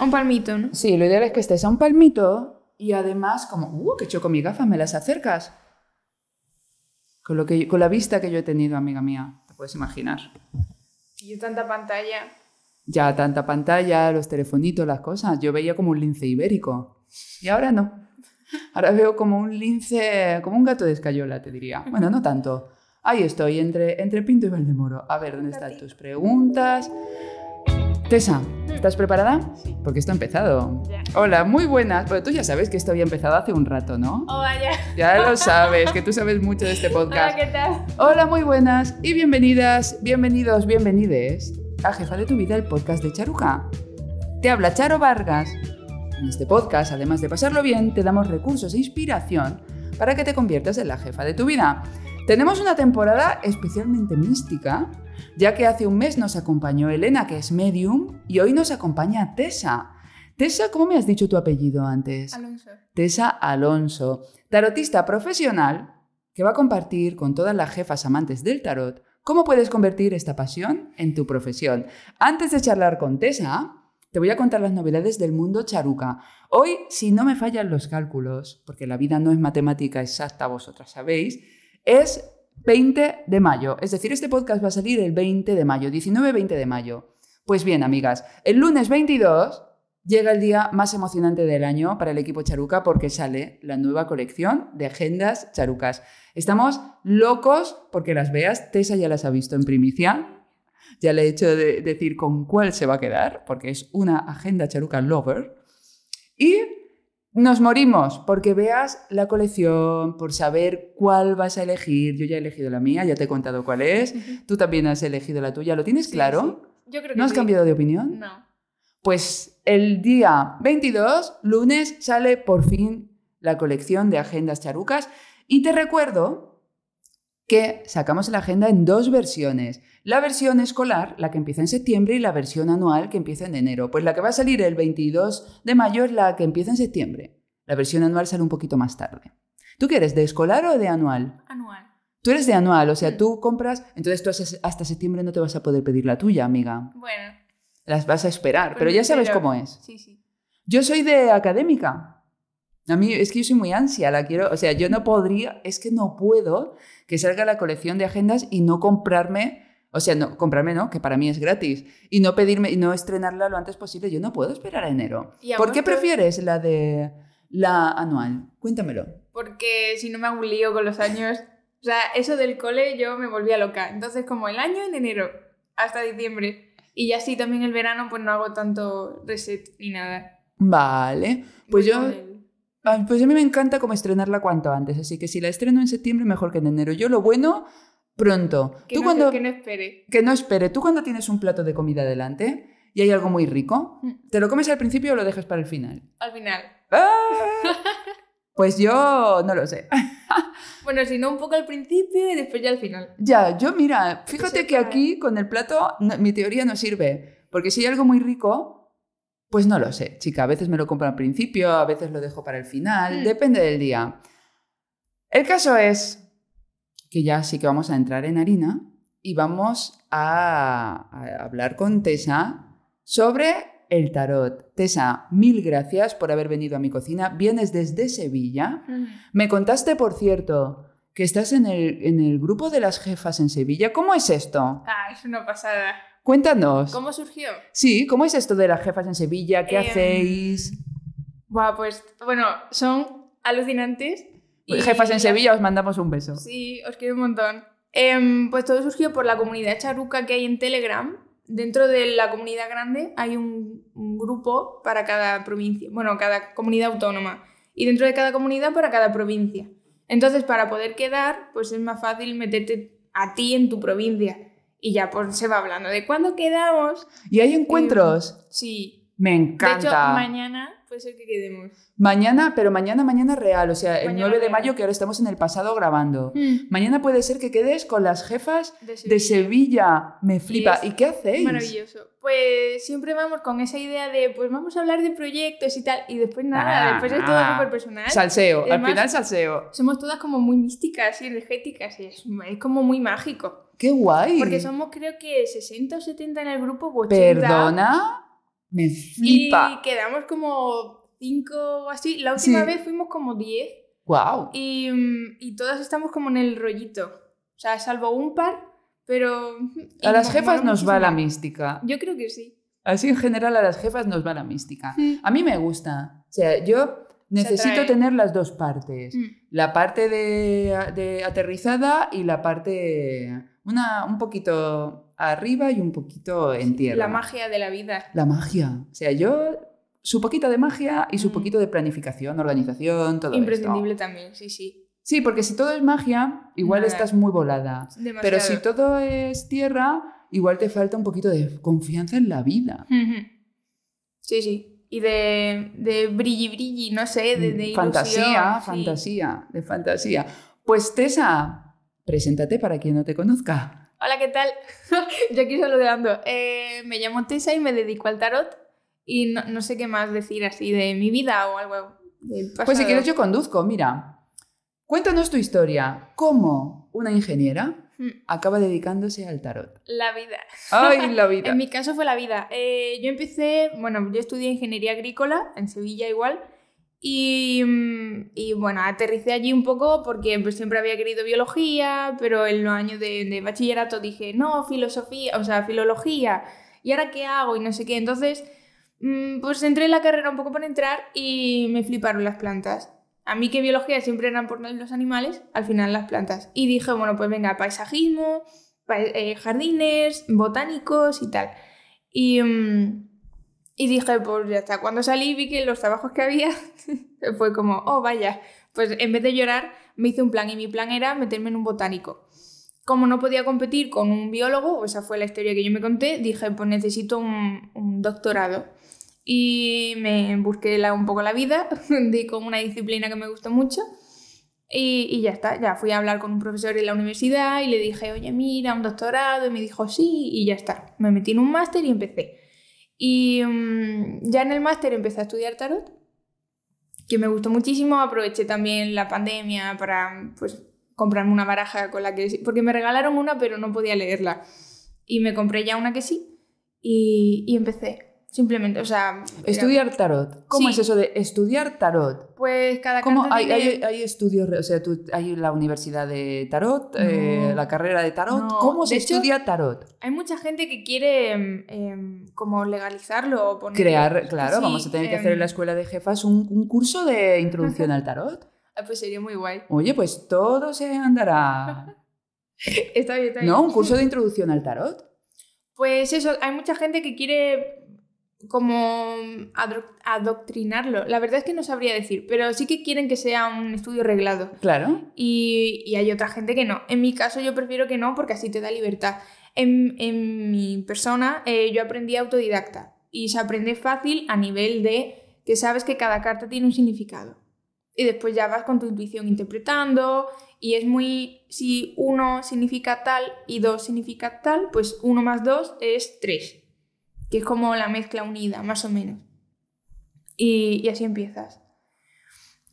Un palmito, ¿no? Sí, lo ideal es que estés a un palmito y además como, ¡uh, qué choco mi gafas! Me las acercas. Con, lo que, con la vista que yo he tenido, amiga mía, te puedes imaginar. Y tanta pantalla. Ya, tanta pantalla, los telefonitos, las cosas. Yo veía como un lince ibérico. Y ahora no. Ahora veo como un lince, como un gato de escayola, te diría. Bueno, no tanto. Ahí estoy, entre, entre Pinto y Valdemoro. A ver, ¿dónde están tus preguntas? Tessa, mm. ¿estás preparada? Sí. Porque esto ha empezado. Hola, muy buenas. Pero tú ya sabes que esto había empezado hace un rato, ¿no? Oh, vaya. Ya lo sabes, que tú sabes mucho de este podcast. Hola, ¿qué tal? Hola, muy buenas y bienvenidas, bienvenidos, bienvenides a Jefa de tu Vida, el podcast de Charuja. Te habla Charo Vargas. En este podcast, además de pasarlo bien, te damos recursos e inspiración para que te conviertas en la jefa de tu vida. Tenemos una temporada especialmente mística ya que hace un mes nos acompañó Elena, que es medium, y hoy nos acompaña Tessa. Tessa, ¿cómo me has dicho tu apellido antes? Alonso. Tessa Alonso, tarotista profesional que va a compartir con todas las jefas amantes del tarot cómo puedes convertir esta pasión en tu profesión. Antes de charlar con Tessa, te voy a contar las novedades del mundo charuca. Hoy, si no me fallan los cálculos, porque la vida no es matemática exacta, vosotras sabéis, es 20 de mayo. Es decir, este podcast va a salir el 20 de mayo, 19-20 de mayo. Pues bien, amigas, el lunes 22 llega el día más emocionante del año para el equipo Charuca porque sale la nueva colección de agendas charucas. Estamos locos porque las veas. Tessa ya las ha visto en primicia. Ya le he hecho de decir con cuál se va a quedar, porque es una agenda charuca lover. Y nos morimos porque veas la colección, por saber cuál vas a elegir. Yo ya he elegido la mía, ya te he contado cuál es. Tú también has elegido la tuya. ¿Lo tienes claro? Yo creo que ¿No has cambiado de opinión? No. Pues el día 22, lunes, sale por fin la colección de agendas charucas. Y te recuerdo que sacamos la agenda en dos versiones. La versión escolar, la que empieza en septiembre, y la versión anual, que empieza en enero. Pues la que va a salir el 22 de mayo es la que empieza en septiembre. La versión anual sale un poquito más tarde. ¿Tú qué eres, de escolar o de anual? Anual. Tú eres de anual, o sea, mm. tú compras, entonces tú hasta septiembre no te vas a poder pedir la tuya, amiga. Bueno. Las vas a esperar, pues pero ya sabes cómo es. Sí, sí. Yo soy de académica. A mí es que yo soy muy ansia, la quiero, o sea, yo no podría, es que no puedo que salga la colección de agendas y no comprarme, o sea, no comprarme no, que para mí es gratis, y no pedirme y no estrenarla lo antes posible, yo no puedo esperar a enero. ¿Por qué prefieres la de la anual? Cuéntamelo. Porque si no me hago un lío con los años, o sea, eso del cole yo me volvía loca. Entonces, como el año en enero hasta diciembre y ya así también el verano pues no hago tanto reset ni nada. Vale, pues yo Ah, pues a mí me encanta como estrenarla cuanto antes, así que si la estreno en septiembre, mejor que en enero. Yo lo bueno, pronto. Que, no, espere. Que no espere. Tú cuando tienes un plato de comida delante y hay algo muy rico, mm. ¿te lo comes al principio o lo dejas para el final? Al final. Ah. Pues yo no lo sé. bueno, si no un poco al principio y después ya al final. Ya, yo mira, fíjate que aquí con el plato mi teoría no sirve, porque si hay algo muy rico, pues no lo sé, chica. A veces me lo compro al principio, a veces lo dejo para el final, mm. depende del día. El caso es que ya sí que vamos a entrar en harina y vamos a, hablar con Tessa sobre el tarot. Tessa, mil gracias por haber venido a mi cocina. Vienes desde Sevilla. Mm. Me contaste, por cierto, que estás en el, en el, grupo de las jefas en Sevilla. ¿Cómo es esto? Ah, es una pasada. Cuéntanos. ¿Cómo surgió? Sí, ¿cómo es esto de las jefas en Sevilla? ¿Qué em, hacéis? pues bueno, son alucinantes. Y... Jefas en Sevilla, os mandamos un beso. Sí, os quiero un montón. Em, pues todo surgió por la comunidad charuca que hay en Telegram. Dentro de la comunidad grande hay un, un grupo para cada provincia, bueno, cada comunidad autónoma. Y dentro de cada comunidad para cada provincia. Entonces, para poder quedar, pues es más fácil meterte a ti en tu provincia y ya pues se va hablando de cuándo quedamos. ¿Y hay encuentros? Eh, sí. Me encanta. De hecho, mañana puede ser que quedemos. Mañana, pero mañana, mañana real, o sea, el 9 de mayo que ahora estamos en el pasado grabando. Mm. Mañana puede ser que quedes con las jefas de Sevilla. Me flipa. ¿Y, qué hacéis? Maravilloso. Pues siempre vamos con esa idea de, pues vamos a hablar de proyectos y tal, y después nada, ah, después es todo ah. súper personal. Salseo, al final salseo. Somos todas como muy místicas y energéticas, y es, es como muy mágico. ¡Qué guay! Porque somos creo que 60 o 70 en el grupo, 80. Perdona, me flipa. Y quedamos como 5 o así. La última vez fuimos como 10. ¡Wow! Y, mm, y todas estamos como en el rollito. O sea, salvo un par, pero... A las jefas nos va la mística. Yo creo que sí. Así en general a las jefas nos va la mística. A mí me gusta. O sea, yo necesito tener las dos partes. Mm. La parte de, aterrizada y la parte... Una, un poquito arriba y un poquito en tierra. La magia de la vida. La magia. O sea, yo su poquito de magia y su mm. poquito de planificación, organización, todo Imprescindible también, sí, sí. Sí, porque si todo es magia, igual estás muy volada. Pero si todo es tierra, igual te falta un poquito de confianza en la vida. Sí, sí y de, de brilli brilli, no sé, de, de mm, ilusión, Fantasía, fantasía, de fantasía. Pues Tessa, preséntate para quien no te conozca. Hola, ¿qué tal? Yo aquí saludando. Eh, me llamo Tessa y me dedico al tarot y no, sé qué más decir así de mi vida o algo. Pues si quieres yo conduzco, mira. Cuéntanos tu historia. como una ingeniera Mm. acaba dedicándose al tarot? La vida. Ay, la vida. en mi caso fue la vida. Eh, yo empecé, bueno, yo estudié ingeniería agrícola en Sevilla igual. Y, mm, bueno, aterricé allí un poco porque pues, siempre había querido biología, pero en los años de, bachillerato dije, no, filosofía, o sea, filología, ¿y ahora qué hago? Y no sé qué. Entonces, mm, pues entré en la carrera un poco por entrar y me fliparon las plantas a mí que biología siempre eran por los animales, al final las plantas. Y dije, bueno, pues venga, paisajismo, eh, jardines, botánicos y tal. Mm, y, dije, pues ya está. Cuando salí vi que los trabajos que había fue como, oh, vaya. Pues en vez de llorar, me hice un plan y mi plan era meterme en un botánico. Como no podía competir con un biólogo, esa fue la historia que yo me conté, dije, pues necesito un doctorado y me busqué un poco la vida, di con una disciplina que me gustó mucho y, ya está, ya fui a hablar con un profesor en la universidad y le dije, oye, mira, un doctorado, y me dijo, sí, y ya está, me metí en un máster y empecé. Y mm, ya en el máster empecé a estudiar tarot, que me gustó muchísimo, aproveché también la pandemia para pues, comprarme una baraja con la que... Porque me regalaron una pero no podía leerla. Y me compré ya una que sí y, y empecé. Simplemente, o sea... Estudiar tarot. ¿Cómo es eso de estudiar tarot? Pues cada ¿Cómo hay, estudios, o sea, hay la universidad de tarot, eh, la carrera de tarot. ¿Cómo se estudia tarot? Hay mucha gente que quiere em, em, como legalizarlo o poner... Crear, claro, vamos a tener que em. hacer en la escuela de jefas un, un curso de introducción al tarot. Ah, pues sería muy guay. Oye, pues todo se andará... está bien, está bien. ¿No? ¿Un curso de introducción al tarot? Pues eso, hay mucha gente que quiere como adoctrinarlo. La verdad es que no sabría decir, pero sí que quieren que sea un estudio reglado. Claro. Y, hay otra gente que no. En mi caso yo prefiero que no porque así te da libertad. En, mi persona eh, yo aprendí autodidacta y se aprende fácil a nivel de que sabes que cada carta tiene un significado. Y después ya vas con tu intuición interpretando y es muy, si uno significa tal y dos significa tal, pues uno más dos es tres que es como la mezcla unida, más o menos. Y, así empiezas.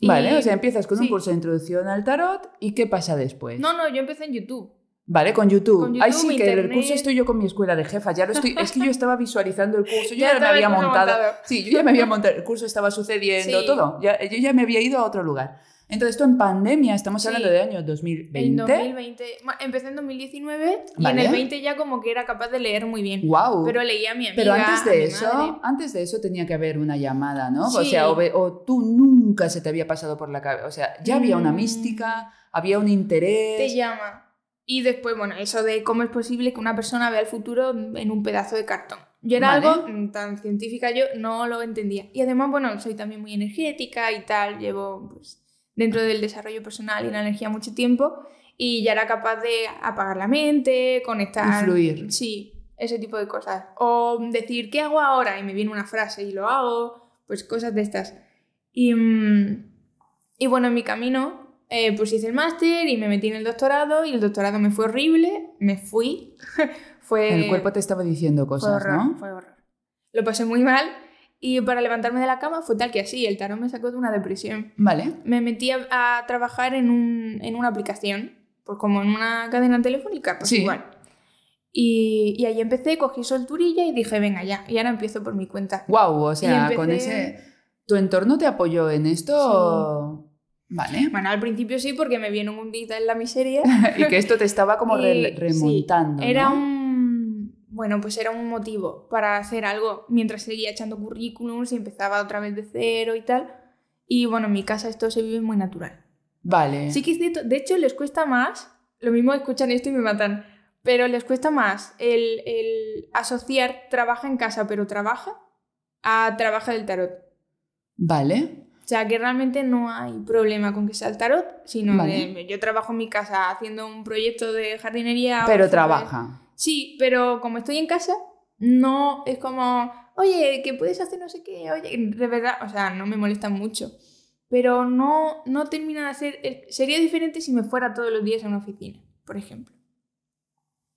Vale, o sea, empiezas con un curso de introducción al tarot y ¿qué pasa después? No, no, yo empecé en YouTube. Vale, con YouTube. ahí sí, que el curso estoy yo con mi escuela de jefa. Ya lo estoy. Es que yo estaba visualizando el curso, yo ya, lo me había montado. Sí, yo ya me había montado. El curso estaba sucediendo, todo. Ya, yo ya me había ido a otro lugar. Entonces, esto en pandemia, estamos hablando de año 2020. En 2020, empecé en 2019 y en el 20 ya como que era capaz de leer muy bien. Pero leía a mi amiga. Pero antes de eso, antes de eso tenía que haber una llamada, ¿no? O sea, o, tú nunca se te había pasado por la cabeza, o sea, ya había una mm. mística, había un interés. Te llama. Y después, bueno, eso de cómo es posible que una persona vea el futuro en un pedazo de cartón. Yo era algo mm, tan científica, yo no lo entendía. Y además, bueno, soy también muy energética y tal, llevo pues, dentro del desarrollo personal y la energía mucho tiempo y ya era capaz de apagar la mente, conectar. Influir. Sí, ese tipo de cosas. O decir, ¿qué hago ahora? Y me viene una frase y lo hago, pues cosas de estas. Y, mm, y bueno, en mi camino, eh, pues hice el máster y me metí en el doctorado y el doctorado me fue horrible, me fui. fue, el cuerpo te estaba diciendo cosas, ¿no? Fue horror. Lo pasé muy mal y para levantarme de la cama fue tal que así, el tarot me sacó de una depresión. Vale. Me metí a, trabajar en, un, en, una aplicación, pues como en una cadena telefónica, pues igual. Y, y, ahí empecé, cogí solturilla y dije, venga ya, y ahora empiezo por mi cuenta. Wow, o sea, con ese... ¿Tu entorno te apoyó en esto? Vale. Bueno, al principio sí, porque me vino un día en la miseria. y que esto te estaba como remontando. Era un bueno, pues era un motivo para hacer algo mientras seguía echando currículums y empezaba otra vez de cero y tal. Y bueno, en mi casa esto se vive muy natural. Vale. Sí que es cierto, de hecho les cuesta más, lo mismo escuchan esto y me matan, pero les cuesta más el, el asociar trabaja en casa pero trabaja a trabaja del tarot. Vale. O sea, que realmente no hay problema con que sea el tarot, sino que yo trabajo en mi casa haciendo un proyecto de jardinería. Pero trabaja. Sí, pero como estoy en casa, no es como, oye, que puedes hacer no sé qué, oye, de verdad, o sea, no me molesta mucho. Pero no, no termina de hacer. Eh, sería diferente si me fuera todos los días a una oficina, por ejemplo.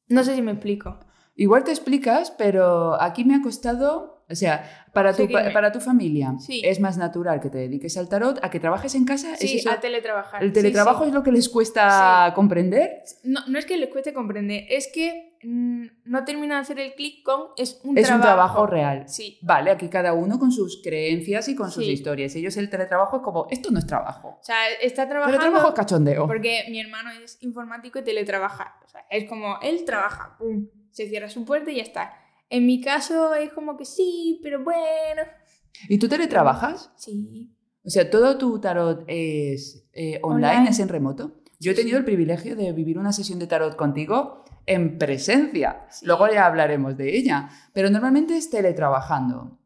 No sé si me explico. Igual te explicas, pero aquí me ha costado o sea, para tu, para tu familia es más natural que te dediques al tarot, a que trabajes en casa. Sí, a teletrabajar. ¿El teletrabajo es lo que les cuesta comprender? No, no es que les cueste comprender, es que mm, no termina de hacer el clic con es un es trabajo. un trabajo real. Sí. Vale, aquí cada uno con sus creencias y con sus historias. Ellos el teletrabajo es como, esto no es trabajo. O sea, está trabajando... Teletrabajo es cachondeo. Porque mi hermano es informático y teletrabaja. O sea, es como, él trabaja, pum, se cierra su puerta y ya está. En mi caso es como que sí, pero bueno. ¿Y tú teletrabajas? Sí. O sea, todo tu tarot es eh, online, es en remoto. Yo he tenido el privilegio de vivir una sesión de tarot contigo en presencia. Luego ya hablaremos de ella. Pero normalmente es teletrabajando.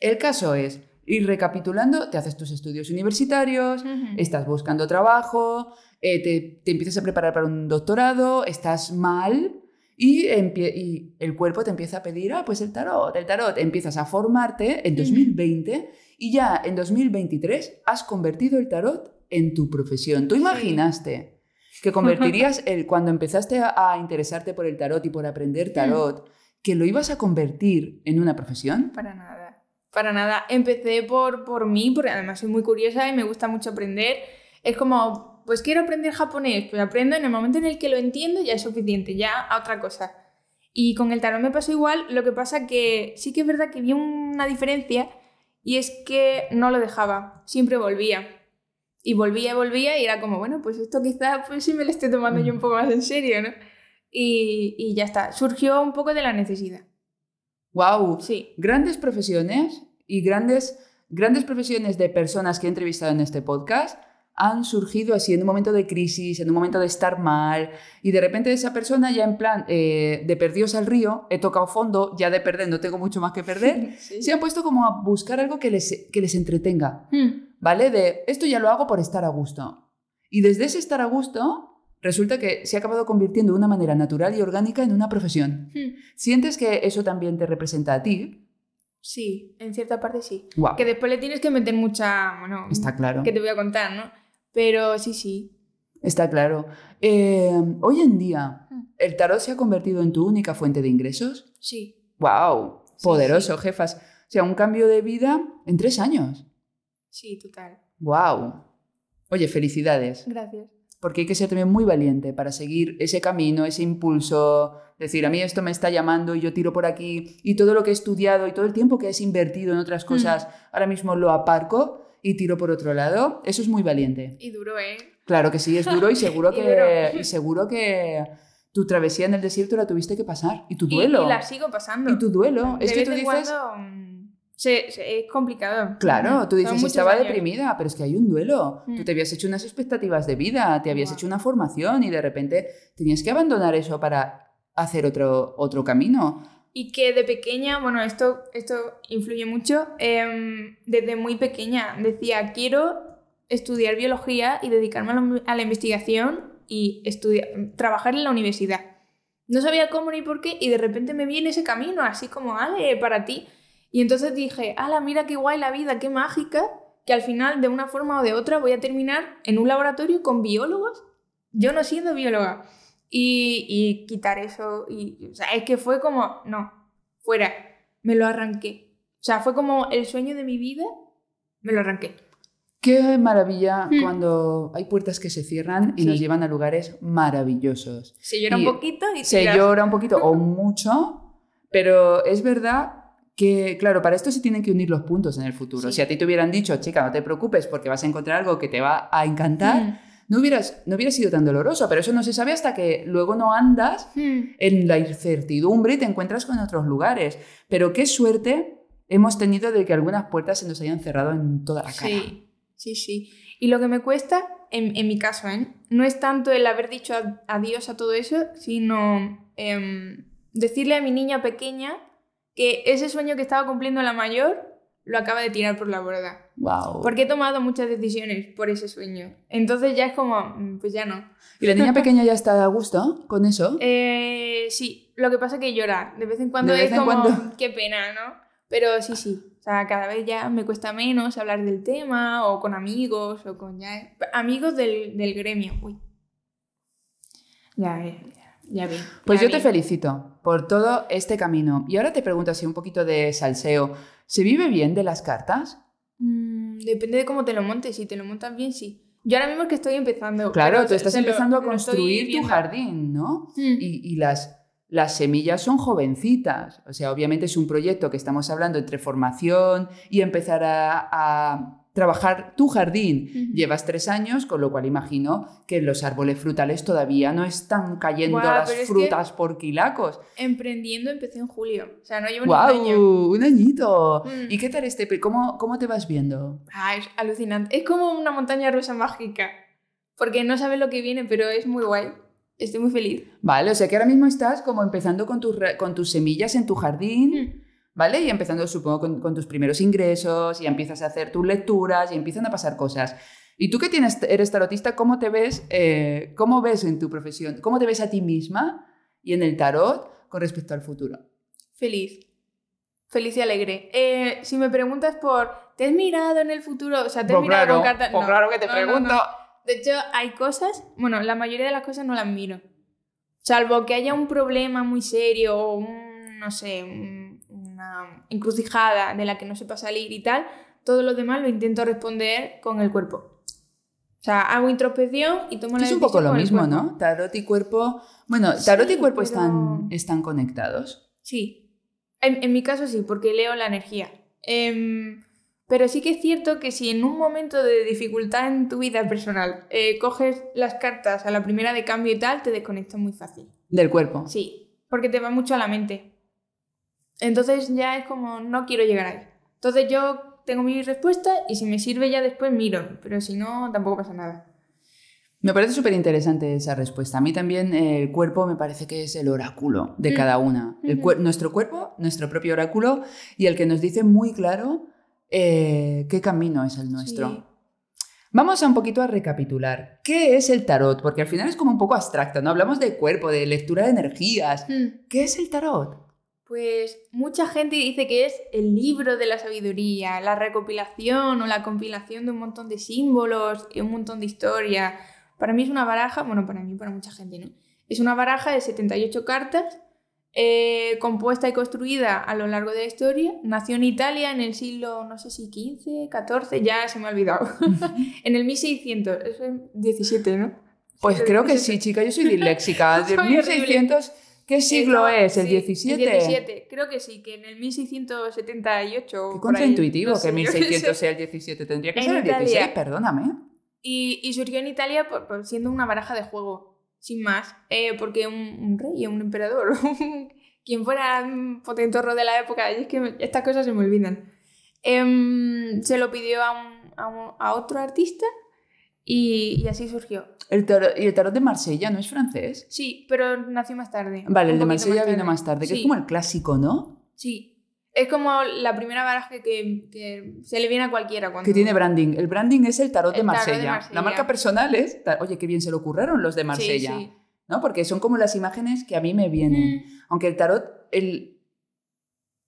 El caso es, ir recapitulando, te haces tus estudios universitarios, estás buscando trabajo, eh, te, te, empiezas a preparar para un doctorado, estás mal, y, el cuerpo te empieza a pedir, ah, pues el tarot, el tarot, empiezas a formarte en 2020 y ya en 2023 has convertido el tarot en tu profesión. ¿Tú imaginaste que convertirías, el, cuando empezaste a, interesarte por el tarot y por aprender mm. tarot, que lo ibas a convertir en una profesión? Para nada, para nada. Empecé por, por mí, porque además soy muy curiosa y me gusta mucho aprender. Es como pues quiero aprender japonés, pues aprendo en el momento en el que lo entiendo ya es suficiente, ya a otra cosa. Y con el tarot me pasó igual, lo que pasa que sí que es verdad que vi una diferencia y es que no lo dejaba, siempre volvía. Y volvía y volvía y era como, bueno, pues esto quizá pues sí me lo estoy tomando yo un mm. poco más en serio, ¿no? Y, y ya está, surgió un poco de la necesidad. ¡Wow! Sí. Grandes profesiones y grandes, grandes profesiones de personas que he entrevistado en este podcast han surgido así en un momento de crisis, en un momento de estar mal, y de repente esa persona ya en plan eh, de perdidos al río, he tocado fondo, ya de perder no tengo mucho más que perder, se han puesto como a buscar algo que les, que les entretenga, hmm. ¿vale? De esto ya lo hago por estar a gusto. Y desde ese estar a gusto, resulta que se ha acabado convirtiendo de una manera natural y orgánica en una profesión. Hmm. ¿Sientes que eso también te representa a ti? Sí, en cierta parte sí. Que después le tienes que meter mucha, bueno, Está claro. que te voy a contar, ¿no? Pero sí, sí. Está claro. Em, hoy en día, mm. ¿el tarot se ha convertido en tu única fuente de ingresos? Sí. ¡Wow! Poderoso, jefas. O sea, un cambio de vida en tres años. Sí, total. ¡Wow! Oye, felicidades. Gracias. Porque hay que ser también muy valiente para seguir ese camino, ese impulso, decir, a mí esto me está llamando y yo tiro por aquí y todo lo que he estudiado y todo el tiempo que has invertido en otras mm. cosas, ahora mismo lo aparco y tiro por otro lado. Eso es muy valiente. Y duro, ¿eh? Claro que sí, es duro y seguro que, y seguro que tu travesía en el desierto la tuviste que pasar. Y tu duelo. Y, la sigo pasando. Y tu duelo. es que tú dices... Mm, se, es complicado. Claro, tú dices, estaba deprimida, pero es que hay un duelo. Tú te mm. habías hecho unas expectativas de vida, te habías hecho una formación y de repente tenías que abandonar eso para hacer otro, otro camino y que de pequeña, bueno, esto, esto influye mucho, em, desde muy pequeña decía, quiero estudiar biología y dedicarme a la, investigación y estudiar, trabajar en la universidad. No sabía cómo ni por qué y de repente me vi en ese camino, así como, Ale, para ti. Y entonces dije, ala, mira qué guay la vida, qué mágica, que al final de una forma o de otra voy a terminar en un laboratorio con biólogos, yo no siendo bióloga. Y, quitar eso, y, es que fue como, no, fuera, me lo arranqué. O sea, fue como el sueño de mi vida, me lo arranqué. Qué maravilla hmm. cuando hay puertas que se cierran y nos llevan a lugares maravillosos. Se llora un poquito y se llora un poquito o mucho, pero es verdad que, claro, para esto se tienen que unir los puntos en el futuro. Si a ti te hubieran dicho, chica, no te preocupes porque vas a encontrar algo que te va a encantar, hmm no, hubieras, no hubiera sido tan doloroso, pero eso no se sabe hasta que luego no andas hmm. en la incertidumbre y te encuentras con otros lugares. Pero qué suerte hemos tenido de que algunas puertas se nos hayan cerrado en toda la cara. Sí, sí, sí. Y lo que me cuesta, en, mi caso, ¿eh? no es tanto el haber dicho adiós a todo eso, sino em, decirle a mi niña pequeña que ese sueño que estaba cumpliendo la mayor lo acaba de tirar por la borda. Wow. Porque he tomado muchas decisiones por ese sueño. Entonces ya es como, mm, pues ya no. ¿Y la niña pequeña ya está a gusto con eso? Eh, sí, lo que pasa es que llora. De vez en cuando es como, qué pena, ¿no? Pero sí, sí. O sea, cada vez ya me cuesta menos hablar del tema o con amigos o con ya... Amigos del, del gremio. Uy. Ya, ya. Pues yo te felicito por todo este camino. Y ahora te pregunto así un poquito de salseo. ¿Se vive bien de las cartas? Mm, depende de cómo te lo montes. Si te lo montas bien, sí. Yo ahora mismo que estoy empezando. Claro, tú estás empezando a construir tu jardín, ¿no? Mm. Y, las, las semillas son jovencitas. O sea, obviamente es un proyecto que estamos hablando entre formación y empezar a trabajar tu jardín. Llevas tres años, con lo cual imagino que los árboles frutales todavía no están cayendo las frutas por quilacos. Emprendiendo empecé en julio, o sea, no llevo un año. un añito! Mm. ¿Y qué tal este? ¿Cómo, ¿Cómo te vas viendo? Ah, es alucinante. Es como una montaña rusa mágica, porque no sabes lo que viene, pero es muy guay. Estoy muy feliz. Vale, o sea que ahora mismo estás como empezando con, tus, con tus semillas en tu jardín. Mm. ¿vale? Y empezando, supongo, con, tus primeros ingresos, y empiezas a hacer tus lecturas, y empiezan a pasar cosas. Y tú que tienes, eres tarotista, ¿cómo te ves, eh, cómo ves en tu profesión? ¿Cómo te ves a ti misma y en el tarot con respecto al futuro? Feliz. Feliz y alegre. Eh, si me preguntas por, ¿te has mirado en el futuro? O sea, ¿te has pues mirado claro, con cartas? Pues claro que te pregunto. de hecho, hay cosas, bueno, la mayoría de las cosas no las miro. Salvo que haya un problema muy serio o un, no sé, encrucijada de la que no sepa salir y tal, todo lo demás lo intento responder con el cuerpo. O sea, hago introspección y tomo la decisión. Es un poco lo mismo, ¿no? Tarot y cuerpo. Bueno, tarot y cuerpo están, están conectados. Sí. En, mi caso sí, porque leo la energía. Em, pero sí que es cierto que si en un momento de dificultad en tu vida personal eh, coges las cartas a la primera de cambio y tal, te desconectas muy fácil. Del cuerpo. Sí, porque te va mucho a la mente. Entonces ya es como, no quiero llegar ahí. Entonces yo tengo mi respuesta y si me sirve ya después miro, pero si no, tampoco pasa nada. Me parece súper interesante esa respuesta. A mí también el cuerpo me parece que es el oráculo de mm. cada una. nuestro cuerpo, nuestro propio oráculo y el que nos dice muy claro eh, qué camino es el nuestro. Vamos a un poquito a recapitular. ¿Qué es el tarot? Porque al final es como un poco abstracto, ¿no? Hablamos de cuerpo, de lectura de energías. Mm. ¿Qué es el tarot? Pues mucha gente dice que es el libro de la sabiduría, la recopilación o la compilación de un montón de símbolos, y un montón de historia. Para mí es una baraja, bueno, para mí, para mucha gente, ¿no? Es una baraja de 78 cartas, eh, compuesta y construida a lo largo de la historia. Nació en Italia en el siglo, no sé si 15, 14, ya se me ha olvidado. en el 1600, eso es 17, ¿no? Pues creo que sí, chica, yo soy disléxica. De el 1600... ¿Qué eh, siglo es? ¿El 17? El 17, creo que sí, que en el 1678. Qué contraintuitivo que 1600 sea el 17, tendría que ser el 16, perdóname. Y, surgió en Italia por, siendo una baraja de juego, sin más, eh, porque un, rey rey, un emperador, quien fuera un potentorro de la época, y es que estas cosas se me olvidan, em, se lo pidió a, a otro artista y, así surgió. El tarot, ¿Y el tarot de Marsella no es francés? Sí, pero nació más tarde. Vale, el de Marsella más vino más tarde, que es como el clásico, ¿no? Sí. Es como la primera baraja que, se le viene a cualquiera. Cuando... Que tiene branding. El branding es el tarot, de, Marsella. La marca personal es. Oye, qué bien se le ocurrieron los de Marsella. ¿No? Porque son como las imágenes que a mí me vienen. Aunque el tarot. El...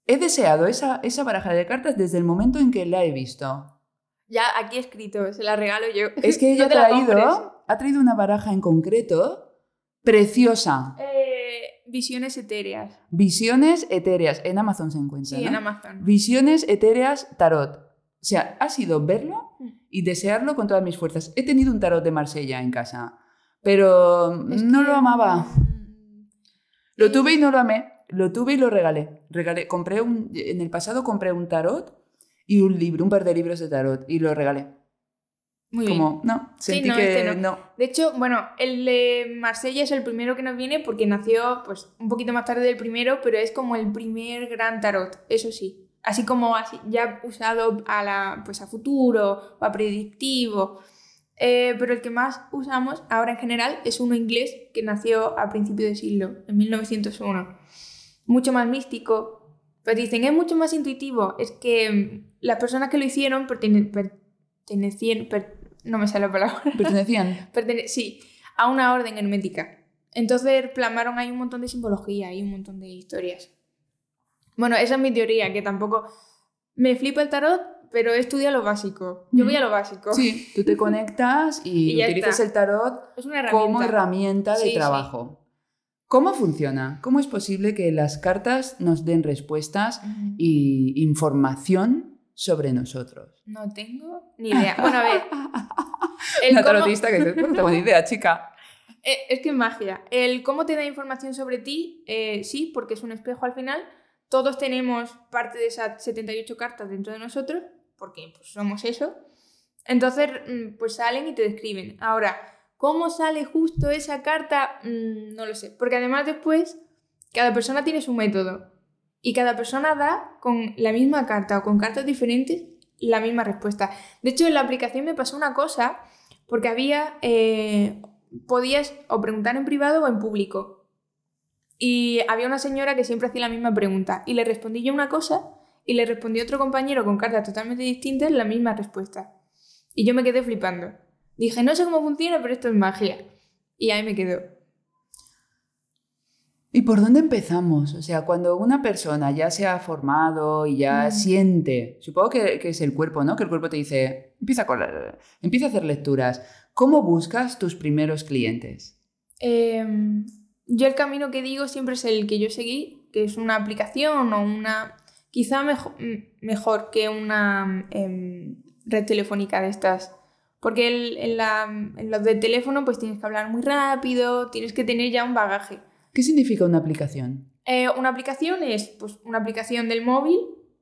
He deseado esa baraja de cartas desde el momento en que la he visto. Ya aquí escrito, se la regalo yo. Es que ella ha traído, ha traído una baraja en concreto preciosa. Eh, visiones etéreas. Visiones etéreas. En Amazon se encuentra. Sí, en Amazon. Visiones etéreas tarot. O sea, ha sido verlo mm. y desearlo con todas mis fuerzas. He tenido un tarot de Marsella en casa, pero no lo amaba. Eh, lo tuve y no lo amé. Lo tuve y lo regalé. regalé. Compré un, en el pasado compré un tarot y un libro, un par de libros de tarot y lo regalé. Muy Como, no, sentí que este no. De hecho, bueno, el de Marsella es el primero que nos viene porque nació pues un poquito más tarde del primero, pero es como el primer gran tarot, eso sí. Así como así, ya usado a, la, pues a futuro a predictivo. Eh, pero el que más usamos ahora en general es uno inglés que nació a principios de siglo, en 1901. Mucho más místico, pues dicen, es mucho más intuitivo. Es que mm, las personas que lo hicieron pertenecían... no me sale la palabra. Pertenecían. sí, a una orden hermética. Entonces plamaron ahí un montón de simbología y un montón de historias. Bueno, esa es mi teoría, que tampoco... Me flipa el tarot, pero estudia lo básico. Yo voy a lo básico. Sí, tú te conectas y, utilizas el tarot herramienta. como herramienta de trabajo. ¿Cómo funciona? ¿Cómo es posible que las cartas nos den respuestas e información sobre nosotros? No tengo ni idea. Bueno, a ver. El tarotista que no tengo pues, ni idea, chica. Eh, es que es magia. El cómo te da información sobre ti, eh, sí, porque es un espejo al final. Todos tenemos parte de esas 78 cartas dentro de nosotros, porque pues, somos eso. Entonces, mm, pues salen y te describen. Ahora, ¿Cómo sale justo esa carta? Mm, no lo sé, porque además después cada persona tiene su método y cada persona da con la misma carta o con cartas diferentes la misma respuesta. De hecho, en la aplicación me pasó una cosa, porque había, eh, podías o preguntar en privado o en público. Y había una señora que siempre hacía la misma pregunta y le respondí yo una cosa y le respondió otro compañero con cartas totalmente distintas la misma respuesta. Y yo me quedé flipando. Dije, no sé cómo funciona, pero esto es magia. Y ahí me quedo. ¿Y por dónde empezamos? O sea, cuando una persona ya se ha formado y ya mm. siente, supongo que, es el cuerpo, ¿no? Que el cuerpo te dice, empieza a, empieza a hacer lecturas. ¿Cómo buscas tus primeros clientes? Em, yo el camino que digo siempre es el que yo seguí, que es una aplicación o una, quizá mejor que una em, red telefónica de estas porque en, los de teléfono pues tienes que hablar muy rápido, tienes que tener ya un bagaje. ¿Qué significa una aplicación? Eh, una aplicación es pues, una aplicación del móvil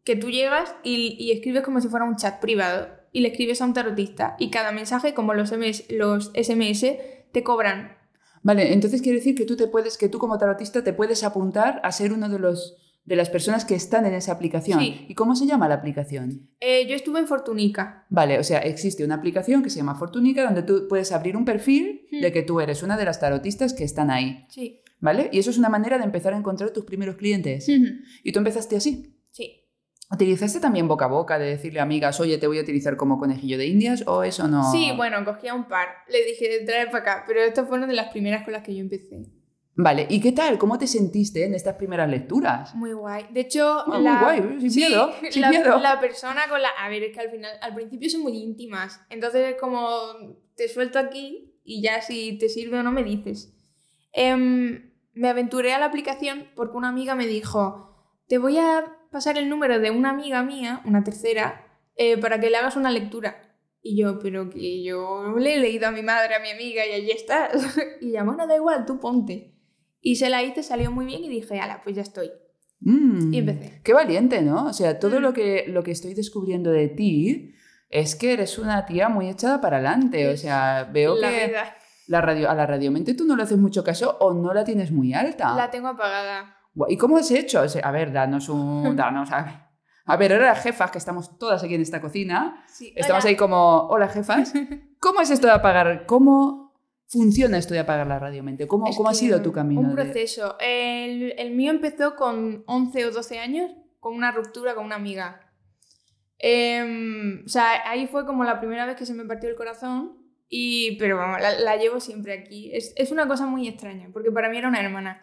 que tú llegas y, escribes como si fuera un chat privado y le escribes a un tarotista y cada mensaje, como los, los SMS, te cobran. Vale, entonces quiere decir que tú te puedes, que tú como tarotista te puedes apuntar a ser uno de los de las personas que están en esa aplicación. ¿Y cómo se llama la aplicación? Eh, yo estuve en Fortunica. Vale, o sea, existe una aplicación que se llama Fortunica donde tú puedes abrir un perfil hmm. de que tú eres una de las tarotistas que están ahí. Sí. ¿Vale? Y eso es una manera de empezar a encontrar tus primeros clientes. Hmm. Y tú empezaste así. Sí. ¿Utilizaste también boca a boca de decirle a amigas, oye, te voy a utilizar como conejillo de indias o eso no? Sí, bueno, cogía un par. Le dije, trae para acá, pero esto fue una de las primeras con las que yo empecé. Vale, ¿y qué tal? ¿Cómo te sentiste en estas primeras lecturas? Muy guay. De hecho, ah, la... muy guay, la, persona con la... A ver, es que al final, al principio son muy íntimas. Entonces como, te suelto aquí y ya si te sirve o no me dices. Em, me aventuré a la aplicación porque una amiga me dijo, te voy a pasar el número de una amiga mía, una tercera, eh, para que le hagas una lectura. Y yo, pero que yo le he leído a mi madre, a mi amiga y allí estás. y ya bueno, da igual, tú ponte. Y se la hice, salió muy bien y dije, ala, pues ya estoy. Mm, y empecé. Qué valiente, ¿no? O sea, todo lo, mm. que, lo que estoy descubriendo de ti es que eres una tía muy echada para adelante. O sea, veo que la radio, a la radiomente tú no le haces mucho caso o no la tienes muy alta. La tengo apagada. ¿Y cómo has hecho? a ver, danos un... a ver. A ver, ahora las jefas, que estamos todas aquí en esta cocina, estamos ahí como, hola jefas, ¿cómo es esto de apagar? ¿Cómo funciona esto de apagar la radio mente? ¿Cómo, ha sido tu camino? Un proceso. El, mío empezó con 11 o 12 años, con una ruptura con una amiga. Em, o sea, ahí fue como la primera vez que se me partió el corazón, y, pero vamos, la, llevo siempre aquí. Es, es, una cosa muy extraña, porque para mí era una hermana.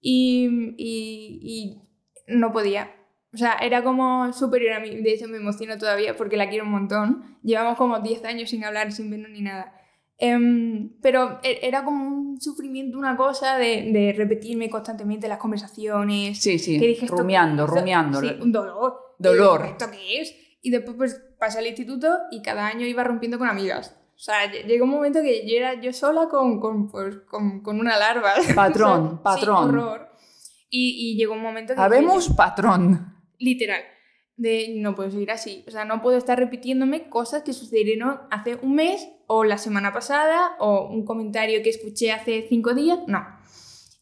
Y, y, y no podía. O sea, era como superior a mí. De hecho, me emociono todavía porque la quiero un montón. Llevamos como 10 años sin hablar, sin vernos ni nada. Em, pero e, era como un sufrimiento, una cosa de, repetirme constantemente las conversaciones. Sí, sí. Que rumiando, rumiando. Sí, un dolor. Dolor. ¿Esto es? Y después pues, pasé al instituto y cada año iba rompiendo con amigas. O sea, llegó un momento que yo era yo sola con, con, pues, con, una larva. Patrón, patrón. Sí, horror. Y, llegó un momento que... Habemos patrón. Literal de no puedo seguir así. O sea, no puedo estar repitiéndome cosas que sucedieron hace un mes o la semana pasada o un comentario que escuché hace cinco días. No.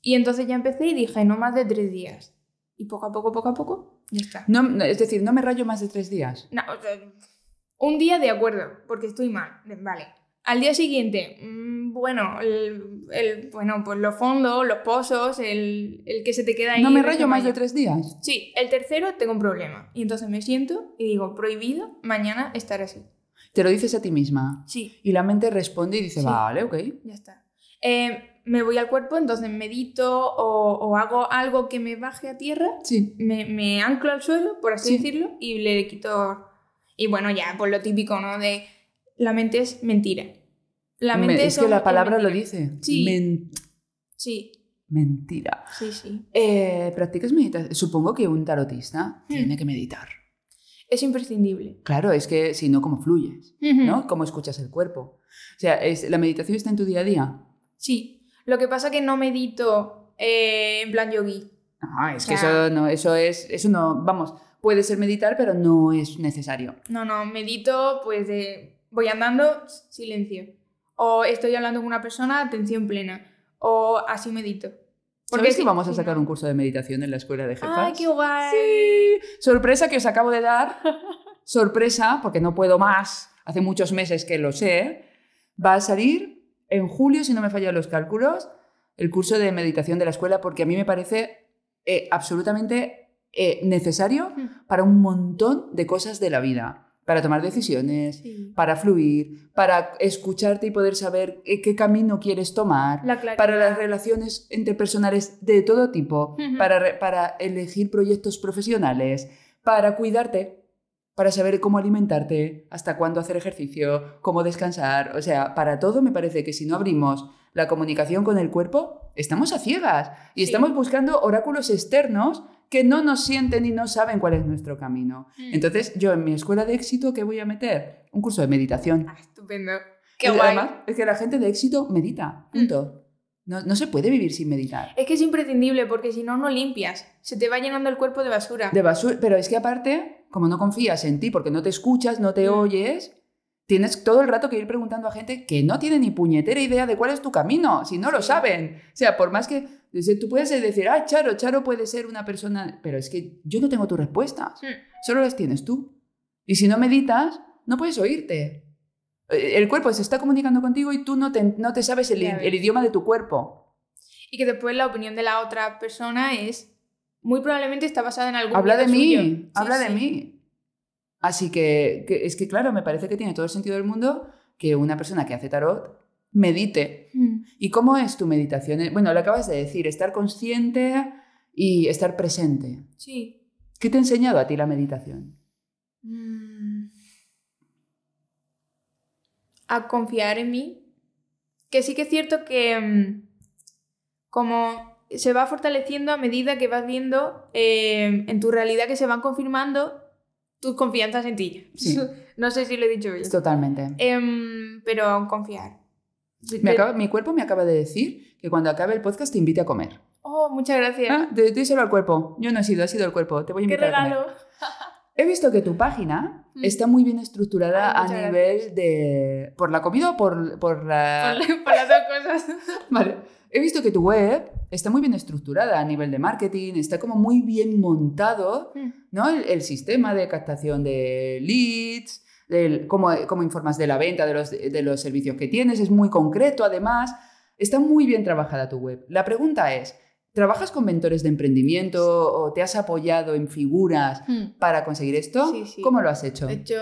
Y entonces ya empecé y dije, no más de tres días. Y poco a poco, poco a poco, ya está. es decir, no me rayo más de tres días. No, un día de acuerdo, porque estoy mal. Vale. Al día siguiente, mm, bueno, el, bueno, pues los fondos, los pozos, el, que se te queda ahí. No me rayo este más de tres días. Sí, el tercero tengo un problema. Y entonces me siento y digo, prohibido mañana estar así. Te lo dices a ti misma. Sí. Y la mente responde y dice, vale, ok. Ya está. Eh, me voy al cuerpo, entonces medito o, hago algo que me baje a tierra. Sí. Me, me anclo al suelo, por así decirlo, y le quito. Y bueno, ya, pues lo típico, ¿no? De la mente es mentira. La mente es que la palabra lo dice. Sí. Mentira. Sí, sí. Eh, ¿Practicas meditación? Supongo que un tarotista hmm. tiene que meditar. Es imprescindible. Claro, es que si no, ¿cómo fluyes? ¿No? ¿Cómo escuchas el cuerpo? O sea, es, ¿la meditación está en tu día a día? Sí. Lo que pasa es que no medito eh, en plan yogui. Ah, es que eso no, eso es, eso no, vamos, puede ser meditar, pero no es necesario. No, no, medito pues de voy andando, silencio. O estoy hablando con una persona, atención plena. O así medito. Porque si que vamos a sacar un curso de meditación en la escuela de jefas? ¡Ay, qué guay! Sí. Sorpresa que os acabo de dar. Sorpresa, porque no puedo más. Hace muchos meses que lo sé. Va a salir en julio, si no me fallan los cálculos, el curso de meditación de la escuela, porque a mí me parece eh, absolutamente eh, necesario mm. para un montón de cosas de la vida para tomar decisiones, para fluir, para escucharte y poder saber eh, qué camino quieres tomar, para las relaciones interpersonales de todo tipo, para, para elegir proyectos profesionales, para cuidarte, para saber cómo alimentarte, hasta cuándo hacer ejercicio, cómo descansar. O sea, para todo me parece que si no abrimos la comunicación con el cuerpo, estamos a ciegas y estamos buscando oráculos externos que no nos sienten y no saben cuál es nuestro camino. Mm. Entonces, yo en mi escuela de éxito, ¿qué voy a meter? Un curso de meditación. Ah, estupendo. Qué es que la gente de éxito medita, punto. Mm. No, no, se puede vivir sin meditar. Es que es imprescindible porque si no, no limpias. Se te va llenando el cuerpo de basura. De basura, pero es que aparte como no confías en ti porque no te escuchas, no te mm. oyes, tienes todo el rato que ir preguntando a gente que no tiene ni puñetera idea de cuál es tu camino, si no lo saben. O sea, por más que tú puedes decir, ah, Charo, Charo puede ser una persona, pero es que yo no tengo tu respuesta. Mm. solo las tienes tú. Y si no meditas, no puedes oírte. E, el cuerpo se está comunicando contigo y tú no te, no te sabes el, el idioma de tu cuerpo. Y que después la opinión de la otra persona es muy probablemente está basada en algún Habla de mí, habla de mí. Así que, es que, claro, me parece que tiene todo el sentido del mundo que una persona que hace tarot medite. Mm. ¿Y cómo es tu meditación? Bueno, lo acabas de decir, estar consciente y estar presente. Sí. ¿Qué te ha enseñado a ti la meditación? Mm. A confiar en mí. Que sí que es cierto que mm, como se va fortaleciendo a medida que vas viendo eh, en tu realidad que se van confirmando tus confianzas en ti. no sé si lo he dicho bien. Totalmente. Em, pero confiar. mi cuerpo me acaba de decir que cuando acabe el podcast te invite a comer. Oh, muchas gracias. te, ah, díselo al cuerpo. Yo no he sido, ha sido el cuerpo. Te voy a invitar. ¡Qué regalo! He visto que tu página mm. está muy bien estructurada a nivel de. ¿Por la comida o por, por las dos cosas. vale. He visto que tu web está muy bien estructurada a nivel de marketing, está como muy bien montado, mm. ¿no? El, sistema de captación de leads, cómo, informas de la venta, de los, de los servicios que tienes, es muy concreto además. Está muy bien trabajada tu web. La pregunta es, ¿Trabajas con mentores de emprendimiento o te has apoyado en figuras mm. para conseguir esto? Sí, ¿Cómo lo has hecho? hecho,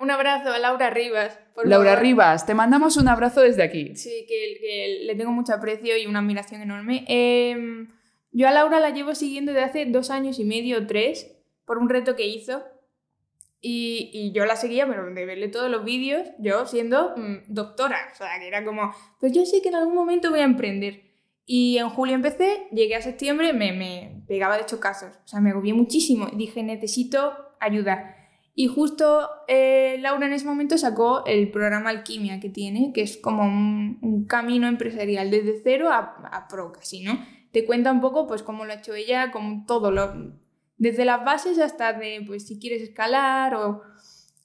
un abrazo a Laura Rivas. Por Laura Rivas, te mandamos un abrazo desde aquí. Sí, que, le tengo mucho aprecio y una admiración enorme. Em, yo a Laura la llevo siguiendo desde hace dos años y medio tres por un reto que hizo. Y, yo la seguía, pero de verle todos los vídeos, yo siendo mm, doctora. O sea, que era como, pues yo sé que en algún momento voy a emprender. Y en julio empecé, llegué a septiembre, me, me pegaba de chocazos, O sea, me agobié muchísimo. y Dije, necesito ayuda. Y justo eh, Laura en ese momento sacó el programa Alquimia que tiene, que es como un, camino empresarial desde cero a, pro casi, ¿no? Te cuenta un poco pues cómo lo ha hecho ella, como todo, lo, desde las bases hasta de pues si quieres escalar o...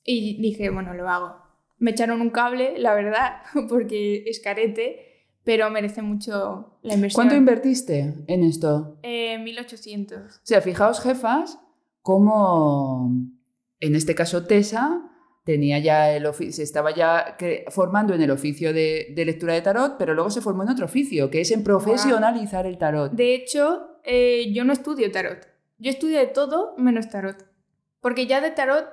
Y dije, bueno, lo hago. Me echaron un cable, la verdad, porque es carete pero merece mucho la inversión. ¿Cuánto invertiste en esto? 1.800. Eh, o sea, fijaos, jefas, cómo en este caso, Tessa tenía ya el se estaba ya formando en el oficio de, lectura de tarot, pero luego se formó en otro oficio, que es en profesionalizar el tarot. De hecho, eh, yo no estudio tarot. Yo estudio de todo menos tarot. Porque ya de tarot,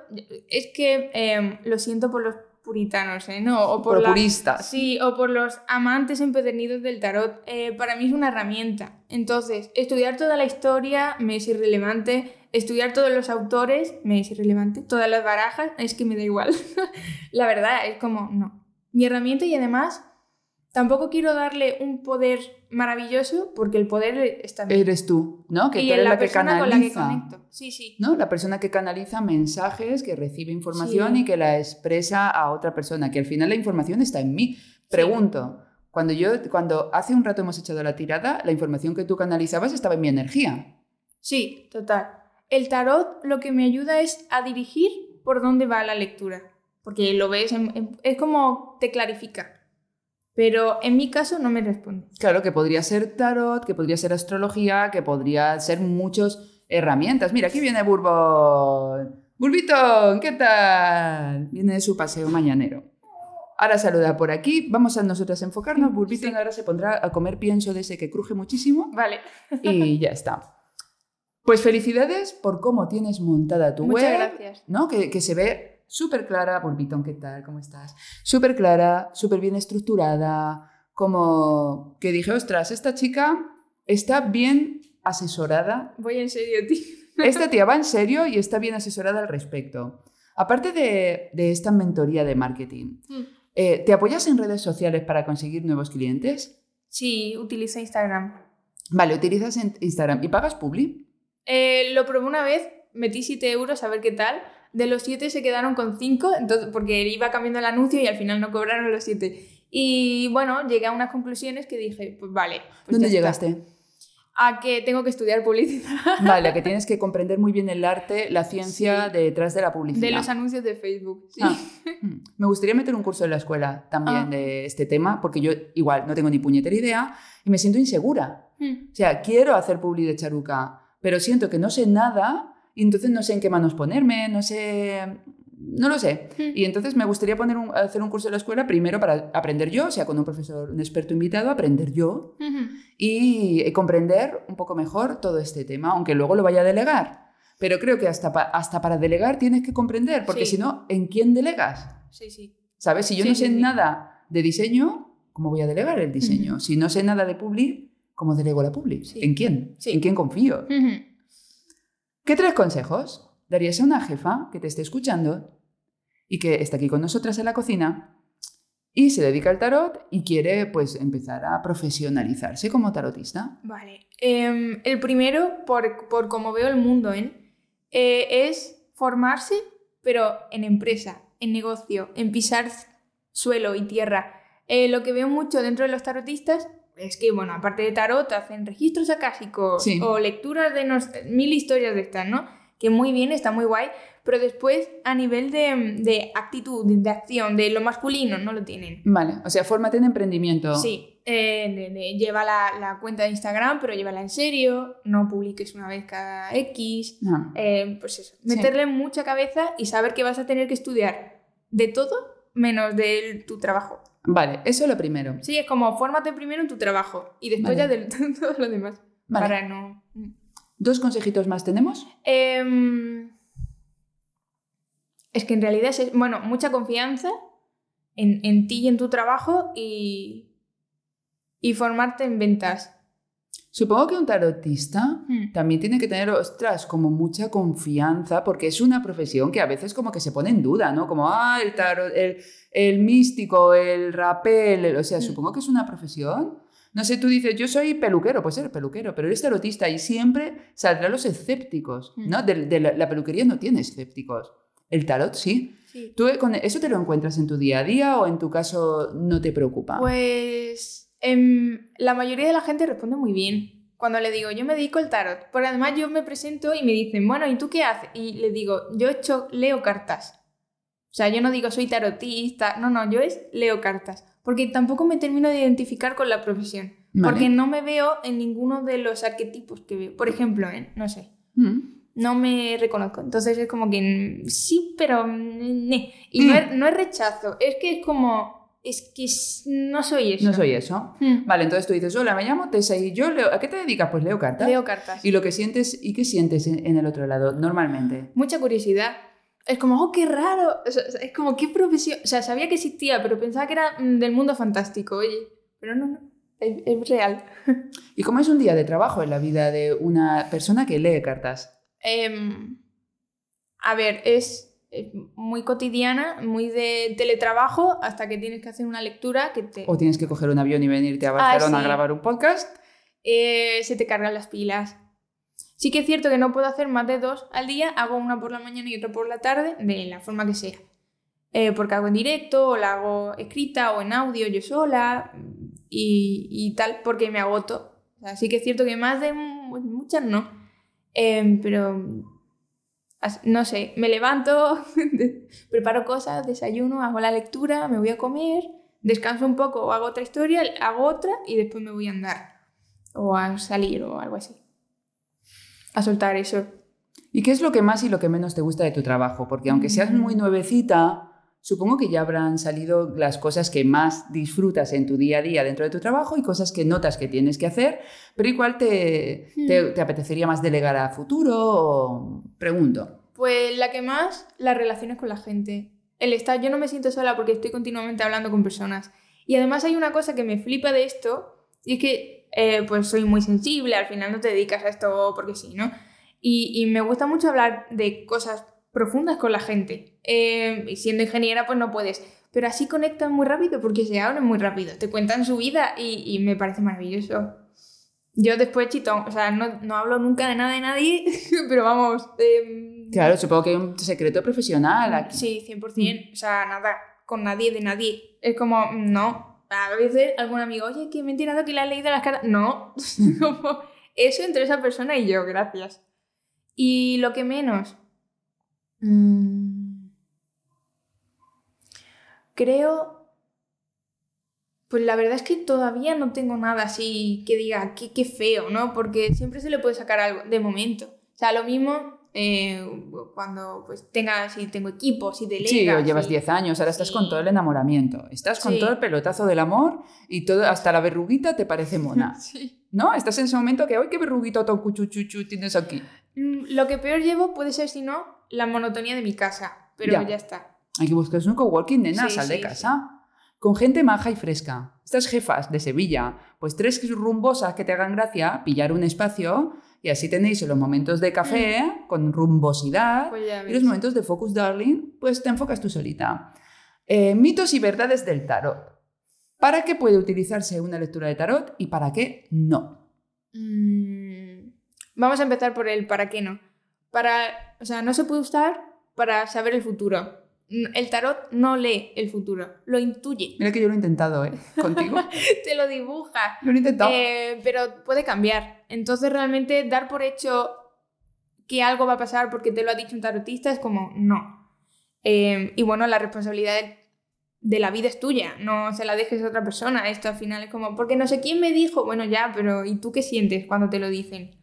es que em, lo siento por los puritanos, ¿eh? No, o por, puristas. Sí, o por los amantes empedernidos del tarot. Eh, para mí es una herramienta. Entonces, estudiar toda la historia me es irrelevante estudiar todos los autores me es irrelevante, todas las barajas, es que me da igual. la verdad, es como, no. Mi herramienta y además tampoco quiero darle un poder maravilloso porque el poder está en mí. Eres tú, ¿no? Que eres la, persona que Con la que conecto. Sí, sí. ¿No? La persona que canaliza mensajes, que recibe información y que la expresa a otra persona, que al final la información está en mí. Pregunto, cuando yo cuando hace un rato hemos echado la tirada, la información que tú canalizabas estaba en mi energía. Sí, total. El tarot lo que me ayuda es a dirigir por dónde va la lectura, porque lo ves, es como te clarifica. Pero en mi caso no me responde. Claro, que podría ser tarot, que podría ser astrología, que podría ser muchas herramientas. Mira, aquí viene Burbo, Bulbitón, ¿qué tal? Viene de su paseo mañanero. Ahora saluda por aquí. Vamos a nosotras enfocarnos. Bulbitón ahora se pondrá a comer pienso de ese que cruje muchísimo. Vale. Y ya está. Pues felicidades por cómo tienes montada tu Muchas Gracias. ¿no? Que, se ve súper clara. Bulbitón, ¿qué tal? ¿Cómo estás? Súper clara, súper bien estructurada. Como que dije, ostras, esta chica está bien asesorada. Voy en serio, tío. Esta tía va en serio y está bien asesorada al respecto. Aparte de, esta mentoría de marketing, hmm. eh, ¿te apoyas en redes sociales para conseguir nuevos clientes? Sí, utilizo Instagram. Vale, utilizas Instagram. ¿Y pagas Publi? Eh, lo probé una vez, metí 7 euros a ver qué tal. De los 7 se quedaron con 5, porque iba cambiando el anuncio y al final no cobraron los 7. Y bueno, llegué a unas conclusiones que dije, pues vale. Pues ¿Dónde llegaste? A que tengo que estudiar publicidad. Vale, a que tienes que comprender muy bien el arte, la ciencia detrás de la publicidad. De los anuncios de Facebook, sí. Ah, mm. Me gustaría meter un curso en la escuela también ah. de este tema, porque yo igual no tengo ni puñetera idea y me siento insegura. Mm. O sea, quiero hacer publi de charuca, pero siento que no sé nada y entonces no sé en qué manos ponerme, no sé... No lo sé. Hmm. Y entonces me gustaría hacer un curso de la escuela primero para aprender yo, o sea, con un profesor, un experto invitado, aprender yo y eh, comprender un poco mejor todo este tema, aunque luego lo vaya a delegar. Pero creo que hasta, para delegar tienes que comprender, porque si no, ¿en quién delegas? Sí, sí. ¿Sabes? Si yo no sé nada de diseño, ¿cómo voy a delegar el diseño? Si no sé nada de public, ¿Cómo delego la public? ¿En quién? ¿En quién confío? ¿Qué tres consejos darías a una jefa que te esté escuchando y que está aquí con nosotras en la cocina y se dedica al tarot y quiere pues empezar a profesionalizarse como tarotista? Vale. Em, el primero, por, por cómo veo el mundo, ¿eh? Eh, es formarse, pero en empresa, en negocio, en pisar suelo y tierra. Eh, lo que veo mucho dentro de los tarotistas es que, bueno, aparte de tarot, hacen registros acásicos o lecturas de mil historias de estas, ¿no? Que muy bien, está muy guay, pero después a nivel de, actitud, de, acción, de lo masculino, no lo tienen. Vale, o sea, fórmate de emprendimiento. Sí, eh, lleva la, cuenta de Instagram, pero llévala en serio, no publiques una vez cada X, ah. eh, pues eso, meterle mucha cabeza y saber que vas a tener que estudiar de todo menos de tu trabajo. Vale, eso es lo primero. Sí, es como fórmate primero en tu trabajo y después ya de todo lo demás. Para no. Mm. ¿Dos consejitos más tenemos? Em, es que en realidad es, bueno, mucha confianza en, en ti y en tu trabajo y, y formarte en ventas. Supongo que un tarotista hmm. también tiene que tener, ostras, como mucha confianza, porque es una profesión que a veces como que se pone en duda, ¿no? Como, ah, el tarot, el, místico, el rapel, o sea, hmm. supongo que es una profesión. No sé, tú dices, yo soy peluquero, pues eres peluquero, pero eres tarotista y siempre saldrán los escépticos, hmm. ¿no? De, la, peluquería no tiene escépticos. El tarot sí. ¿Tú con eso te lo encuentras en tu día a día o en tu caso no te preocupa? Pues Em, la mayoría de la gente responde muy bien cuando le digo, yo me dedico al tarot, porque además yo me presento y me dicen, bueno, ¿y tú qué haces? Y le digo, yo hecho, leo cartas. O sea, yo no digo soy tarotista, no, no, yo es leo cartas, porque tampoco me termino de identificar con la profesión, porque no me veo en ninguno de los arquetipos que veo. Por ejemplo, en, ¿eh? no sé, mm. no me reconozco, entonces es como que sí, pero... no es rechazo, es que es como es que no soy eso. No soy eso. Vale, entonces tú dices, hola, me llamo Tessa y yo leo... ¿A qué te dedicas? Pues leo cartas. Leo cartas. ¿Y lo que sientes y qué sientes en, el otro lado normalmente? Mucha curiosidad. Es como, oh, qué raro. es como, qué profesión. O sea, sabía que existía, pero pensaba que era mm, del mundo fantástico, oye. Pero no, no. Es, real. ¿Y cómo es un día de trabajo en la vida de una persona que lee cartas? Em, a ver, es muy cotidiana, muy de teletrabajo, hasta que tienes que hacer una lectura que te... O tienes que coger un avión y venirte a ah, Barcelona a grabar un podcast. Eh, se te cargan las pilas. Sí que es cierto que no puedo hacer más de dos al día, hago una por la mañana y otra por la tarde, de la forma que sea. Eh, porque hago en directo, o la hago escrita o en audio yo sola y, tal, porque me agoto. Así que es cierto que más de muchas no. Eh, pero no sé, me levanto, preparo cosas, desayuno, hago la lectura, me voy a comer, descanso un poco o hago otra historia, hago otra y después me voy a andar o a salir o algo así. A soltar eso. ¿Y qué es lo que más y lo que menos te gusta de tu trabajo? Porque aunque seas mm. muy nuevecita, supongo que ya habrán salido las cosas que más disfrutas en tu día a día dentro de tu trabajo y cosas que notas que tienes que hacer, pero igual te, te, hmm. apetecería más delegar a futuro pregunto. Pues la que más, las relaciones con la gente. El estar, yo no me siento sola porque estoy continuamente hablando con personas. Y además hay una cosa que me flipa de esto, y es que eh, pues soy muy sensible, al final no te dedicas a esto porque sí, ¿no? y me gusta mucho hablar de cosas profundas con la gente. Em, y siendo ingeniera, pues no puedes. Pero así conectan muy rápido porque se hablan muy rápido. Te cuentan su vida y, me parece maravilloso. Yo después chito. o sea, no, no, hablo nunca de nada de nadie, pero vamos. Em, claro, supongo que hay un secreto profesional aquí. Sí, 100%, o sea, nada, con nadie de nadie. Es como, no. A veces algún amigo, oye, que me he que le has leído las cartas. No, eso entre esa persona y yo, gracias. Y lo que menos, Mm. Creo, pues la verdad es que todavía no tengo nada así que diga qué, feo, ¿no? Porque siempre se le puede sacar algo de momento. O sea, lo mismo eh, cuando pues tenga, si tengo equipo, y delega Sí, o llevas 10 años, ahora estás con todo el enamoramiento, estás con todo el pelotazo del amor y todo, hasta la verruguita te parece mona. ¿No? Estás en ese momento que, ¡ay, qué verruguito tan cuchuchuchu tienes aquí! Mm, lo que peor llevo puede ser, si no, la monotonía de mi casa, pero ya, está. Hay que buscar un coworking, nena, sal de casa. Con gente maja y fresca. Estas jefas de Sevilla, pues tres rumbosas que te hagan gracia, pillar un espacio y así tenéis los momentos de café mm. con rumbosidad pues y los momentos de focus, darling, pues te enfocas tú solita. Eh, mitos y verdades del tarot. ¿Para qué puede utilizarse una lectura de tarot y para qué no? Mm, vamos a empezar por el para qué no para, o sea, no se puede usar para saber el futuro. El tarot no lee el futuro, lo intuye. Mira que yo lo he intentado, ¿eh? Contigo. Te lo dibuja. Lo he intentado. Eh, pero puede cambiar. Entonces, realmente dar por hecho que algo va a pasar porque te lo ha dicho un tarotista es como, no. Em, y bueno, la responsabilidad de la vida es tuya, no se la dejes a otra persona. Esto al final es como, porque no sé quién me dijo, bueno, ya, pero ¿y tú qué sientes cuando te lo dicen?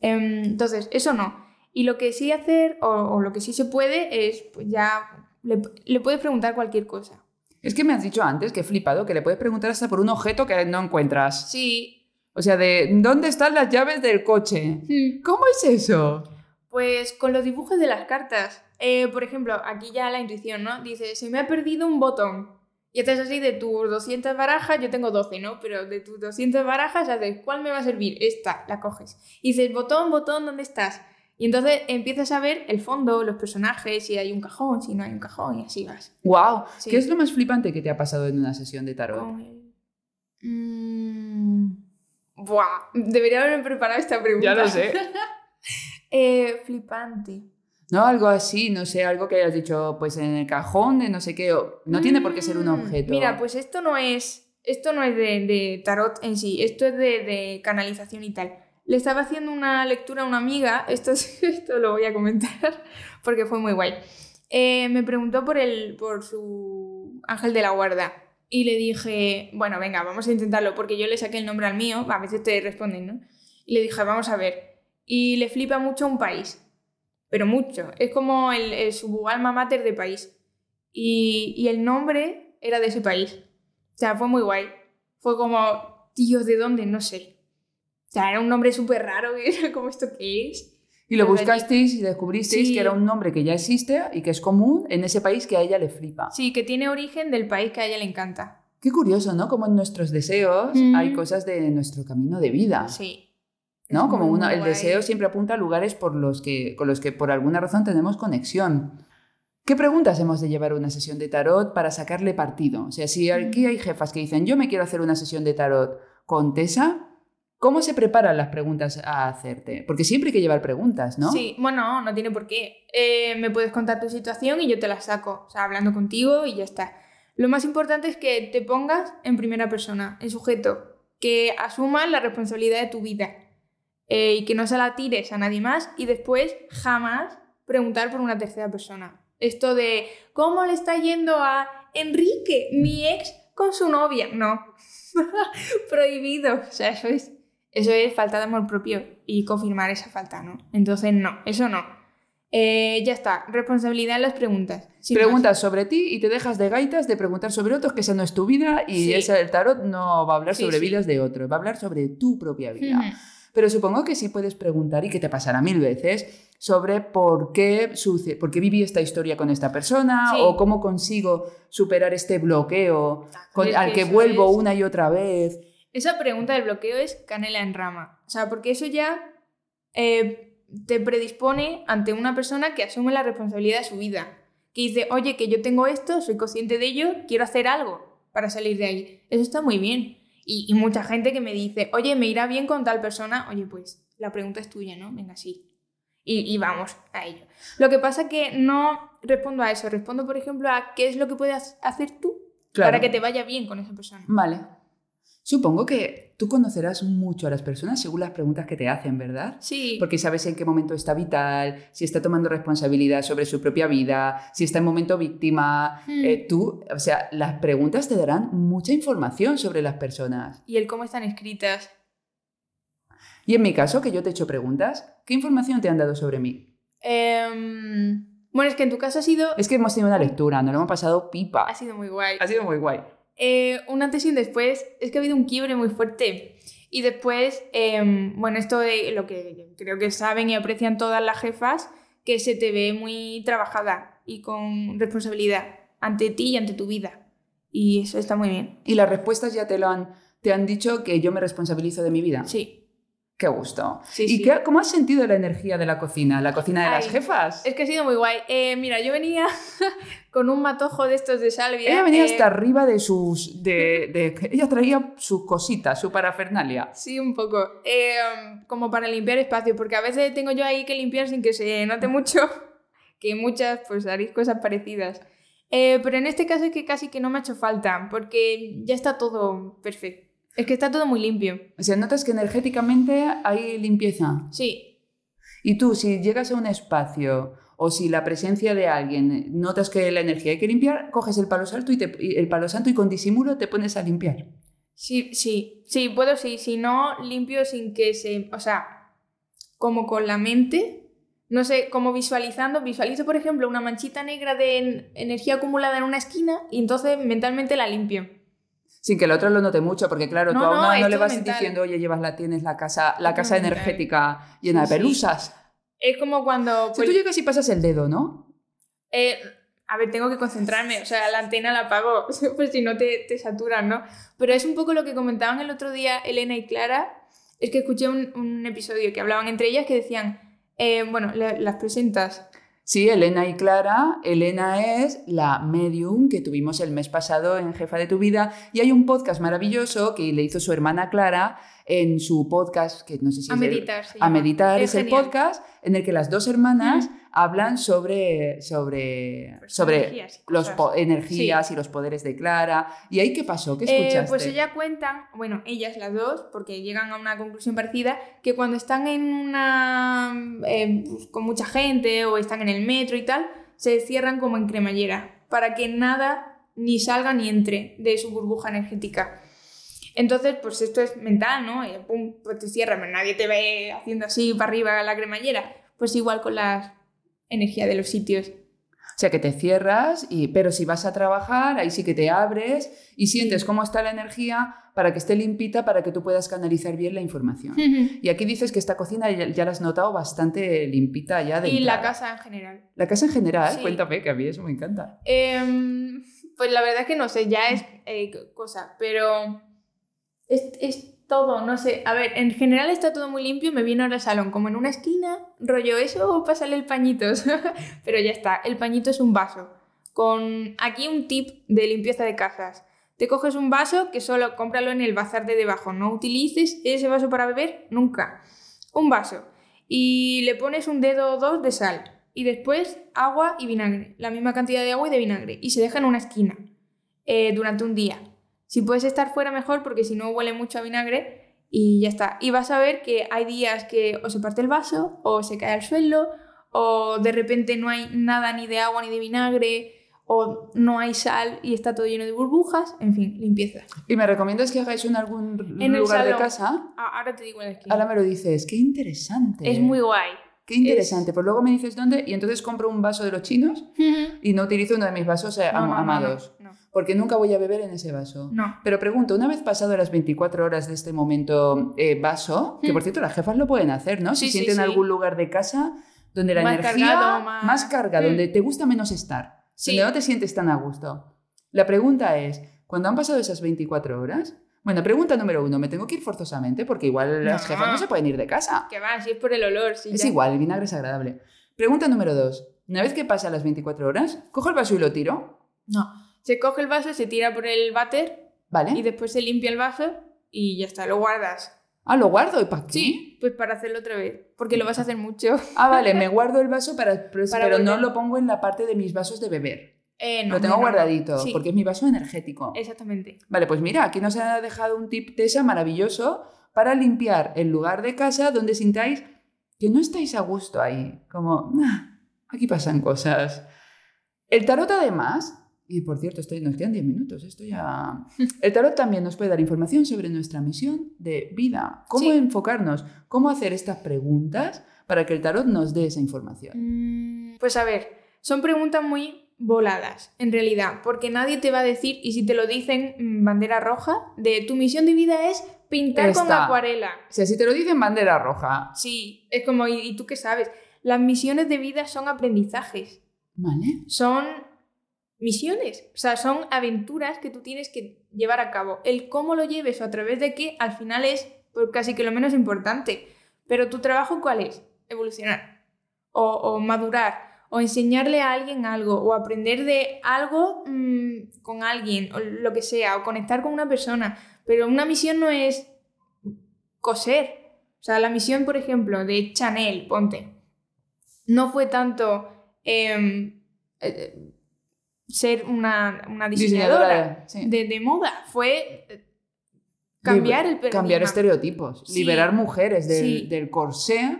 Em, entonces, eso no. Y lo que sí hacer, o, lo que sí se puede, es pues ya le, puedes preguntar cualquier cosa. Es que me has dicho antes que he flipado, que le puedes preguntar hasta por un objeto que no encuentras. Sí. O sea, de ¿dónde están las llaves del coche? Hmm. ¿Cómo es eso? Pues con los dibujos de las cartas. Eh, por ejemplo, aquí ya la intuición, ¿no? Dice, se me ha perdido un botón. Y haces así de tus 200 barajas, yo tengo 12, ¿no? Pero de tus 200 barajas haces, ¿cuál me va a servir? Esta, la coges. Y dices, botón, botón, ¿dónde estás? Y entonces empiezas a ver el fondo, los personajes, si hay un cajón, si no hay un cajón, y así vas. ¡Wow! ¿Qué es lo más flipante que te ha pasado en una sesión de tarot? Mm. Buah, debería haberme preparado esta pregunta. Ya lo sé. Eh, flipante. No, algo así, no sé, algo que hayas dicho, pues en el cajón de no sé qué, no tiene por qué ser un mm, objeto. Mira, pues esto no es, esto no es de, tarot en sí, esto es de canalización y tal le estaba haciendo una lectura a una amiga, esto, esto lo voy a comentar porque fue muy guay. Eh, me preguntó por, el, por su ángel de la guarda y le dije, bueno, venga, vamos a intentarlo porque yo le saqué el nombre al mío, a veces te responden, ¿no? Y le dije, vamos a ver. Y le flipa mucho un país, pero mucho. Es como el, el su alma mater de país. Y, y el nombre era de ese país. O sea, fue muy guay. Fue como, tío, ¿de dónde? No sé sea, era un nombre súper raro, como esto que es. Y lo buscasteis y descubristeis que era un nombre que ya existe y que es común en ese país que a ella le flipa. Sí, que tiene origen del país que a ella le encanta. Qué curioso, ¿no? Como en nuestros deseos hay cosas de nuestro camino de vida. Sí. ¿No? Como el deseo siempre apunta a lugares por los que, con los que por alguna razón tenemos conexión. ¿Qué preguntas hemos de llevar a una sesión de tarot para sacarle partido? O sea, si aquí hay jefas que dicen, yo me quiero hacer una sesión de tarot con Tessa, ¿Cómo se preparan las preguntas a hacerte? Porque siempre hay que llevar preguntas, ¿no? Sí, bueno, no tiene por qué. Eh, me puedes contar tu situación y yo te la saco, o sea, hablando contigo y ya está. Lo más importante es que te pongas en primera persona, en sujeto, que asumas la responsabilidad de tu vida eh, y que no se la tires a nadie más y después jamás preguntar por una tercera persona. Esto de, ¿cómo le está yendo a Enrique, mi ex, con su novia? No, prohibido, o sea, eso es eso es falta de amor propio y confirmar esa falta, ¿no? Entonces, no, eso no. Eh, ya está, responsabilidad en las preguntas. Preguntas sobre ti y te dejas de gaitas de preguntar sobre otros, que esa no es tu vida y el tarot no va a hablar sobre vidas de otros, va a hablar sobre tu propia vida. Pero supongo que sí puedes preguntar y que te pasará mil veces sobre por qué, sucede, por viví esta historia con esta persona o cómo consigo superar este bloqueo ah, al que, vuelvo una y otra vez esa pregunta del bloqueo es canela en rama. O sea, porque eso ya eh, te predispone ante una persona que asume la responsabilidad de su vida. Que dice, oye, que yo tengo esto, soy consciente de ello, quiero hacer algo para salir de ahí. Eso está muy bien. Y, mucha gente que me dice, oye, me irá bien con tal persona. Oye, pues la pregunta es tuya, ¿no? Venga, sí. Y, vamos a ello. Lo que pasa que no respondo a eso, respondo por ejemplo a qué es lo que puedes hacer tú para que te vaya bien con esa persona. Vale. Supongo que tú conocerás mucho a las personas según las preguntas que te hacen, ¿verdad? Sí. Porque sabes en qué momento está vital, si está tomando responsabilidad sobre su propia vida, si está en momento víctima. Hmm. Eh, tú, o sea, las preguntas te darán mucha información sobre las personas. Y el cómo están escritas. Y en mi caso, que yo te he hecho preguntas, ¿qué información te han dado sobre mí? Em, bueno, es que en tu caso ha sido... Es que hemos tenido una lectura, nos lo hemos pasado pipa. Ha sido muy guay. Ha sido muy guay. Eh, un antes y un después es que ha habido un quiebre muy fuerte. Y después, em, bueno, esto de lo que creo que saben y aprecian todas las jefas, que se te ve muy trabajada y con responsabilidad ante ti y ante tu vida. Y eso está muy bien. Y las respuestas ya te lo han, te han dicho que yo me responsabilizo de mi vida. Sí. Qué gusto. ¿Y cómo has sentido la energía de la cocina? ¿La cocina de las jefas? Es que ha sido muy guay. Eh, mira, yo venía con un matojo de estos de salvia. Ella venía hasta eh, arriba de sus. De, ella traía sus cositas, su parafernalia. Sí, un poco. Eh, como para limpiar espacio, porque a veces tengo yo ahí que limpiar sin que se note mucho que muchas, pues haréis cosas parecidas. pero en este caso es que casi que no me ha hecho falta, porque ya está todo perfecto es que está todo muy limpio. O sea, notas que energéticamente hay limpieza. Sí. Y tú, si llegas a un espacio o si la presencia de alguien notas que la energía hay que limpiar, coges el palo santo y, el palo santo y con disimulo te pones a limpiar. Sí, sí, sí, puedo sí. Si no, limpio sin que se. O sea, como con la mente. No sé, como visualizando, visualizo, por ejemplo, una manchita negra de energía acumulada en una esquina y entonces mentalmente la limpio sin que el otro lo note mucho, porque claro, tú a no, le vas diciendo, oye, llevas la, tienes la casa, la casa energética llena de pelusas. Es como cuando... Pues, si tú llegas casi pasas el dedo, ¿no? Eh, a ver, tengo que concentrarme, o sea, la antena la apago, pues si no te, te saturan, ¿no? Pero es un poco lo que comentaban el otro día Elena y Clara, es que escuché un, episodio que hablaban entre ellas que decían, eh, bueno, las presentas, Sí, Elena y Clara. Elena es la medium que tuvimos el mes pasado en Jefa de tu Vida y hay un podcast maravilloso que le hizo su hermana Clara en su podcast, que no sé si a meditar, a meditar es, el podcast en el que las dos hermanas hablan sobre sobre pues sobre energías, los energías y los poderes de Clara. ¿Y ahí qué pasó? ¿Qué eh, pues escuchaste? pues ellas cuentan, bueno, ellas las dos, porque llegan a una conclusión parecida, que cuando están en una em, pues, con mucha gente o están en el metro y tal, se cierran como en cremallera para que nada ni salga ni entre de su burbuja energética. Entonces, pues esto es mental, ¿no? Y pues te cierras, nadie te ve haciendo así para arriba la cremallera. Pues igual con la energía de los sitios. O sea, que te cierras, y, pero si vas a trabajar, ahí sí que te abres y sientes cómo está la energía para que esté limpita, para que tú puedas canalizar bien la información. Y aquí dices que esta cocina ya, la has notado bastante limpita ya de... Y la casa en general. La casa en general, cuéntame, que a mí eso me encanta. Em, pues la verdad es que no sé, ya es eh, cosa, pero es, todo, no sé. A ver, en general está todo muy limpio, me vino ahora al salón, como en una esquina, rollo eso o pasarle el pañito. Pero ya está, el pañito es un vaso. Con aquí un tip de limpieza de casas. Te coges un vaso que solo cómpralo en el bazar de debajo. No utilices ese vaso para beber nunca. Un vaso. Y le pones un dedo o dos de sal. Y después agua y vinagre. La misma cantidad de agua y de vinagre. Y se deja en una esquina eh, durante un día. Si puedes estar fuera, mejor, porque si no huele mucho a vinagre y ya está. Y vas a ver que hay días que o se parte el vaso, o se cae al suelo, o de repente no hay nada ni de agua ni de vinagre, o no hay sal y está todo lleno de burbujas, en fin, limpieza. ¿Y me recomiendas que hagáis en algún lugar de casa? Ahora te digo en el esquina. Ahora me lo dices, qué interesante. Es muy guay. Qué interesante. Pues luego me dices dónde y entonces compro un vaso de los chinos y no utilizo uno de mis vasos eh, amados porque nunca voy a beber en ese vaso. No. Pero pregunto, una vez pasado las 24 horas de este momento eh, vaso, que mm. por cierto las jefas lo pueden hacer, ¿no? Si sienten algún lugar de casa donde la energía cargado, más... carga, donde mm. te gusta menos estar, donde no te sientes tan a gusto. La pregunta es, cuando han pasado esas 24 horas, bueno, pregunta número uno, ¿me tengo que ir forzosamente? Porque igual las jefas no se pueden ir de casa. Que va, si es por el olor. Si es igual, el vinagre es agradable. Pregunta número dos, una vez que pasa las 24 horas, ¿cojo el vaso y lo tiro? No. Se coge el vaso, se tira por el váter. Vale. Y después se limpia el vaso y ya está, lo guardas. Ah, lo guardo y para qué? Sí, pues para hacerlo otra vez, porque lo vas a hacer mucho. Ah, vale, me guardo el vaso para, pero, no lo pongo en la parte de mis vasos de beber. Eh, no, lo tengo guardadito, porque es mi vaso energético. Exactamente. Vale, pues mira, aquí nos ha dejado un tip tesa maravilloso para limpiar el lugar de casa donde sintáis que no estáis a gusto ahí, como, ah, aquí pasan cosas. El tarot además y por cierto, estoy, nos quedan 10 minutos. ¿eh? Esto ya. El tarot también nos puede dar información sobre nuestra misión de vida, cómo enfocarnos, cómo hacer estas preguntas para que el tarot nos dé esa información. Mm, pues a ver, son preguntas muy voladas, en realidad, porque nadie te va a decir, y si te lo dicen mm, bandera roja, de tu misión de vida es pintar con acuarela. O sea, si te lo dicen bandera roja. Sí, es como, ¿y, tú qué sabes? Las misiones de vida son aprendizajes. Vale. Son misiones, o sea, son aventuras que tú tienes que llevar a cabo. El cómo lo lleves o a través de qué, al final es pues, casi que lo menos importante. Pero tu trabajo cuál es? Evolucionar o, madurar o enseñarle a alguien algo o aprender de algo mm, con alguien o lo que sea o conectar con una persona. Pero una misión no es coser. O sea, la misión, por ejemplo, de Chanel, ponte, no fue tanto... Em, eh, ser una, diseñadora, de, moda. Fue eh, cambiar el Cambiar estereotipos, liberar mujeres del, corsé,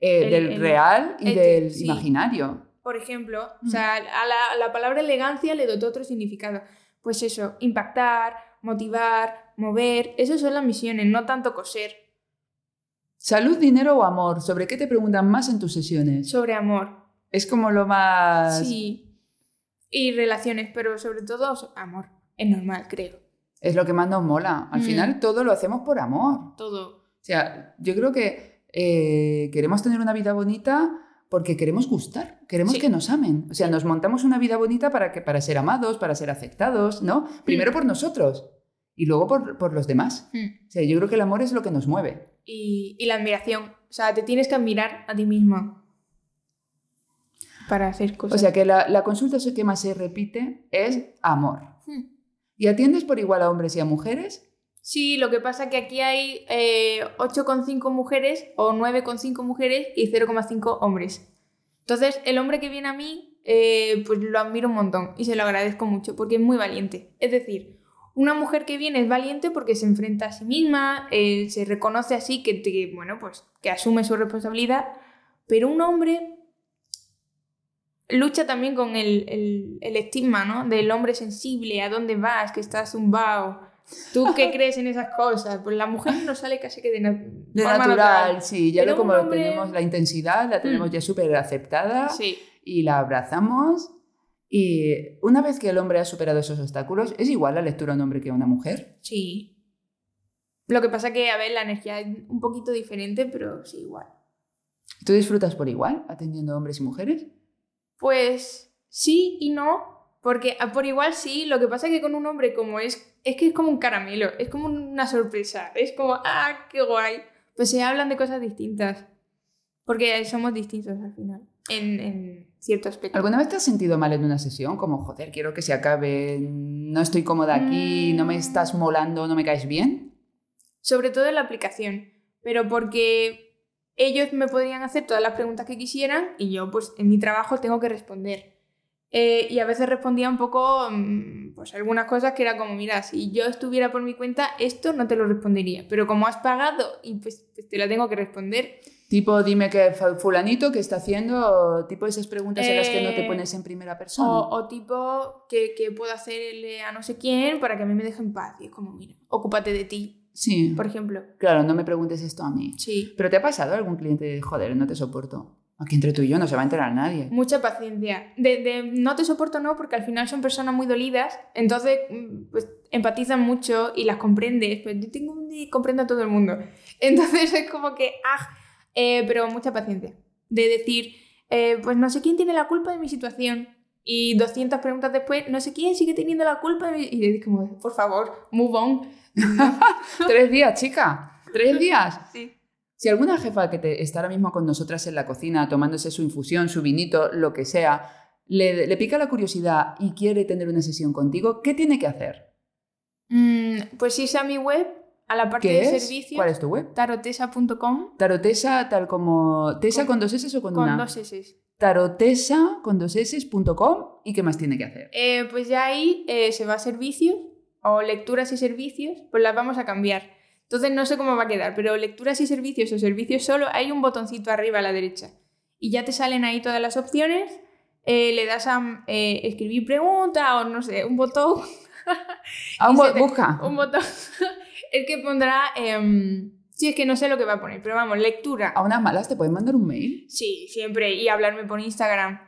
eh, del real y del imaginario. Por ejemplo, mm. a la, a la palabra elegancia le dotó otro significado. Pues eso, impactar, motivar, mover, esas son las misiones, no tanto coser. Salud, dinero o amor, ¿sobre qué te preguntan más en tus sesiones? Sobre amor. Es como lo más... Sí y relaciones, pero sobre todo amor. Es normal, creo. Es lo que más nos mola. Al mm. final todo lo hacemos por amor. Todo. O sea, yo creo que eh, queremos tener una vida bonita porque queremos gustar, queremos que nos amen. O sea, nos montamos una vida bonita para, que, para ser amados, para ser aceptados, ¿no? Mm. Primero por nosotros y luego por, los demás. Mm. O sea, yo creo que el amor es lo que nos mueve. Y, y la admiración. O sea, te tienes que admirar a ti misma para hacer cosas. O sea que la, la consulta que más se repite es amor. Hmm. ¿Y atiendes por igual a hombres y a mujeres? Sí, lo que pasa es que aquí hay eh, con 8,5 mujeres o 9,5 mujeres y 0,5 hombres. Entonces, el hombre que viene a mí, eh, pues lo admiro un montón y se lo agradezco mucho porque es muy valiente. Es decir, una mujer que viene es valiente porque se enfrenta a sí misma, eh, se reconoce así que, bueno, pues que asume su responsabilidad, pero un hombre lucha también con el, el, estigma, ¿no? Del hombre sensible, a dónde vas, que estás zumbado. ¿Tú qué crees en esas cosas? Pues la mujer no sale casi que de, de natural, sí, ya lo como tenemos la intensidad, la mm. tenemos ya súper aceptada y la abrazamos. Y una vez que el hombre ha superado esos obstáculos, ¿es igual la lectura a un hombre que a una mujer? Sí. Lo que pasa que, a ver, la energía es un poquito diferente, pero sí igual. ¿Tú disfrutas por igual atendiendo hombres y mujeres? Pues sí y no, porque ah, por igual sí, lo que pasa es que con un hombre como es, es que es como un caramelo, es como una sorpresa, es como, ah, qué guay. Pues se hablan de cosas distintas, porque somos distintos al final, en, cierto aspecto. ¿Alguna vez te has sentido mal en una sesión? Como, joder, quiero que se acabe, no estoy cómoda aquí, no me mm. estás molando, no me caes bien. Sobre todo en la aplicación, pero porque ellos me podrían hacer todas las preguntas que quisieran y yo pues en mi trabajo tengo que responder. Eh, y a veces respondía un poco, mm, pues algunas cosas que era como, mira, si yo estuviera por mi cuenta, esto no te lo respondería, pero como has pagado y pues, pues, te la tengo que responder. Tipo, dime que fulanito ¿qué está haciendo, o tipo esas preguntas en las que no te eh, pones en primera persona. O, tipo, ¿qué puedo hacerle a no sé quién para que a mí me deje en paz. Y es como, mira, ocúpate de ti. Sí. Por ejemplo. Claro, no me preguntes esto a mí. Sí. Pero ¿te ha pasado algún cliente de, joder, no te soporto? Aquí entre tú y yo no se va a enterar nadie. Mucha paciencia. De, no te soporto no, porque al final son personas muy dolidas, entonces mm, pues, empatizan mucho y las comprendes. Pues yo tengo un comprendo a todo el mundo. Entonces es como que, ah, pero mucha paciencia. De decir, eh, pues no sé quién tiene la culpa de mi situación. Y 200 preguntas después, no sé quién sigue teniendo la culpa. Y le como, por favor, move on. Tres días, chica. Tres días. Si alguna jefa que está ahora mismo con nosotras en la cocina tomándose su infusión, su vinito, lo que sea, le, pica la curiosidad y quiere tener una sesión contigo, ¿qué tiene que hacer? Mm, pues irse a mi web a la parte de es? ¿Cuál es tu web? Tarotesa.com. Tarotesa, tal como. ¿Tesa con, dos S o con, una? Con dos S. Tarotesa con dos S.com. ¿Y qué más tiene que hacer? Eh, pues ya ahí eh, se va a servicios o lecturas y servicios, pues las vamos a cambiar. Entonces no sé cómo va a quedar, pero lecturas y servicios o servicios solo, hay un botoncito arriba a la derecha. Y ya te salen ahí todas las opciones. Eh, le das a escribir pregunta o no sé, un botón. A ah, un, busca. un botón. el que pondrá... Em, si es que no sé lo que va a poner, pero vamos, lectura. A unas malas te pueden mandar un mail. Sí, siempre, y hablarme por Instagram.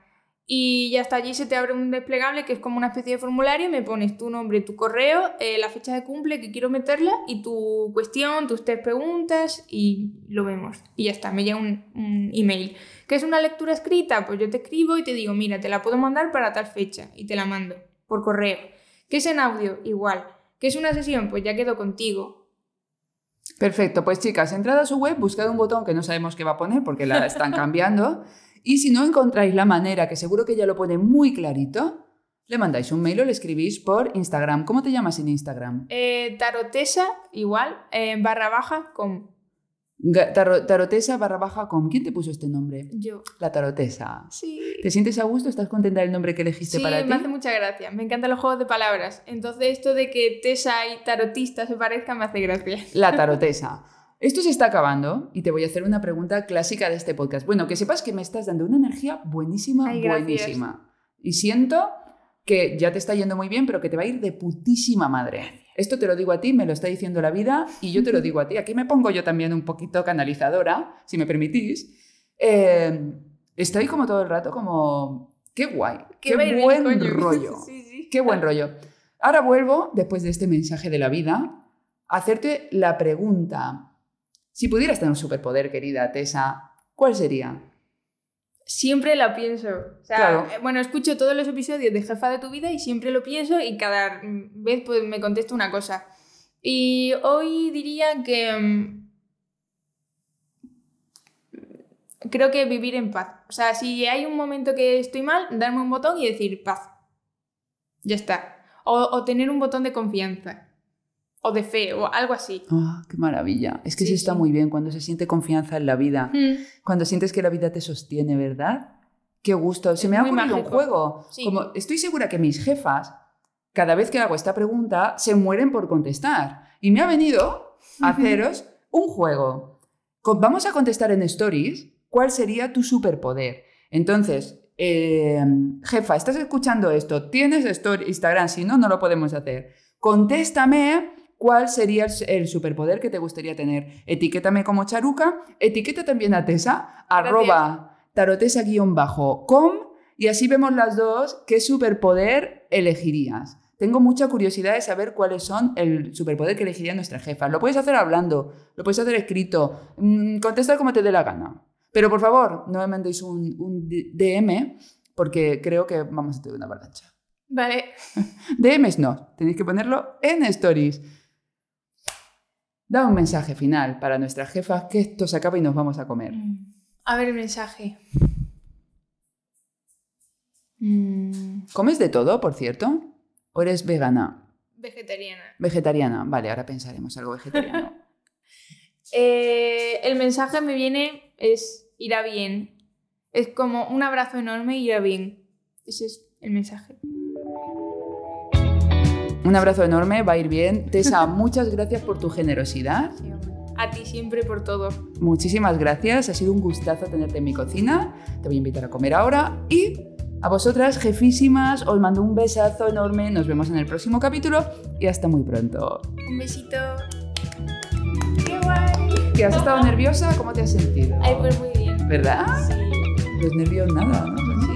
Y ya está, allí se te abre un desplegable que es como una especie de formulario, me pones tu nombre, tu correo, eh, la fecha de cumple que quiero meterla y tu cuestión, tus tres preguntas y lo vemos. Y ya está, me llega un, un email. ¿Qué es una lectura escrita? Pues yo te escribo y te digo, mira, te la puedo mandar para tal fecha y te la mando por correo. ¿Qué es en audio? Igual ¿Qué es una sesión? Pues ya quedo contigo. Perfecto, pues chicas, entrad a su web, buscad un botón que no sabemos qué va a poner porque la están cambiando y si no encontráis la manera, que seguro que ya lo pone muy clarito, le mandáis un mail o le escribís por Instagram. ¿Cómo te llamas en Instagram? Eh, tarotesa igual, eh, barra baja con tarotesa barra baja con... ¿Quién te puso este nombre? Yo. La tarotesa. Sí. ¿Te sientes a gusto? ¿Estás contenta del nombre que elegiste para ti? Sí, me hace mucha gracia. Me encantan los juegos de palabras. Entonces esto de que tesa y tarotista se parezcan me hace gracia. La tarotesa. Esto se está acabando y te voy a hacer una pregunta clásica de este podcast. Bueno, que sepas que me estás dando una energía buenísima, buenísima. Y siento que ya te está yendo muy bien, pero que te va a ir de putísima madre. Esto te lo digo a ti, me lo está diciendo la vida y yo te lo digo a ti. Aquí me pongo yo también un poquito canalizadora, si me permitís. Eh, estoy como todo el rato como, qué guay, qué, buen rollo, qué buen rollo. Ahora vuelvo, después de este mensaje de la vida, a hacerte la pregunta, si pudieras tener un superpoder, querida Tessa, ¿cuál sería? siempre la pienso. Eh, bueno, escucho todos los episodios de Jefa de tu vida y siempre lo pienso y cada mm, vez pues, me contesto una cosa. Y hoy diría que mm, creo que vivir en paz. O sea, si hay un momento que estoy mal, darme un botón y decir paz. Ya está. O, o tener un botón de confianza o de fe o algo así. Ah, qué maravilla. Es que sí, está muy bien cuando se siente confianza en la vida, cuando sientes que la vida te sostiene, ¿verdad? Qué gusto. se me ha ocurrido un juego. Como estoy segura que mis jefas, cada vez que hago esta pregunta, se mueren por contestar. Y me ha venido a haceros un juego. Vamos a contestar en stories cuál sería tu superpoder. Entonces, em, jefa, ¿estás escuchando esto? ¿Tienes story, Instagram? Si no, no lo podemos hacer. Contéstame ¿Cuál sería el, superpoder que te gustaría tener? Etiquétame como charuca, etiqueta también a Tesa, arroba tarotesa-com y así vemos las dos qué superpoder elegirías. Tengo mucha curiosidad de saber cuáles son el superpoder que elegiría nuestra jefa. Lo puedes hacer hablando, lo puedes hacer escrito, mm, contesta como te dé la gana. Pero por favor, no me mandéis un, un DM porque creo que vamos a tener una avalancha. Vale. DMs no, tenéis que ponerlo en stories. Da un mensaje final para nuestras jefas que esto se acaba y nos vamos a comer. Mm. A ver el mensaje. Mm. ¿Comes de todo, por cierto? ¿O eres vegana? Vegetariana. Vegetariana, vale, ahora pensaremos algo vegetariano. Eh, el mensaje me viene es irá bien. Es como un abrazo enorme y irá bien. Ese es el mensaje. Un abrazo enorme, va a ir bien. Tessa, muchas gracias por tu generosidad. a ti siempre por todo. Muchísimas gracias, ha sido un gustazo tenerte en mi cocina. Te voy a invitar a comer ahora y a vosotras, jefísimas, os mando un besazo enorme. Nos vemos en el próximo capítulo y hasta muy pronto. Un besito. ¡Qué guay! ¿Qué, has estado nerviosa? ¿Cómo te has sentido? Ay, pues muy bien. ¿Verdad? Sí. Los pues nervios nada, ¿no?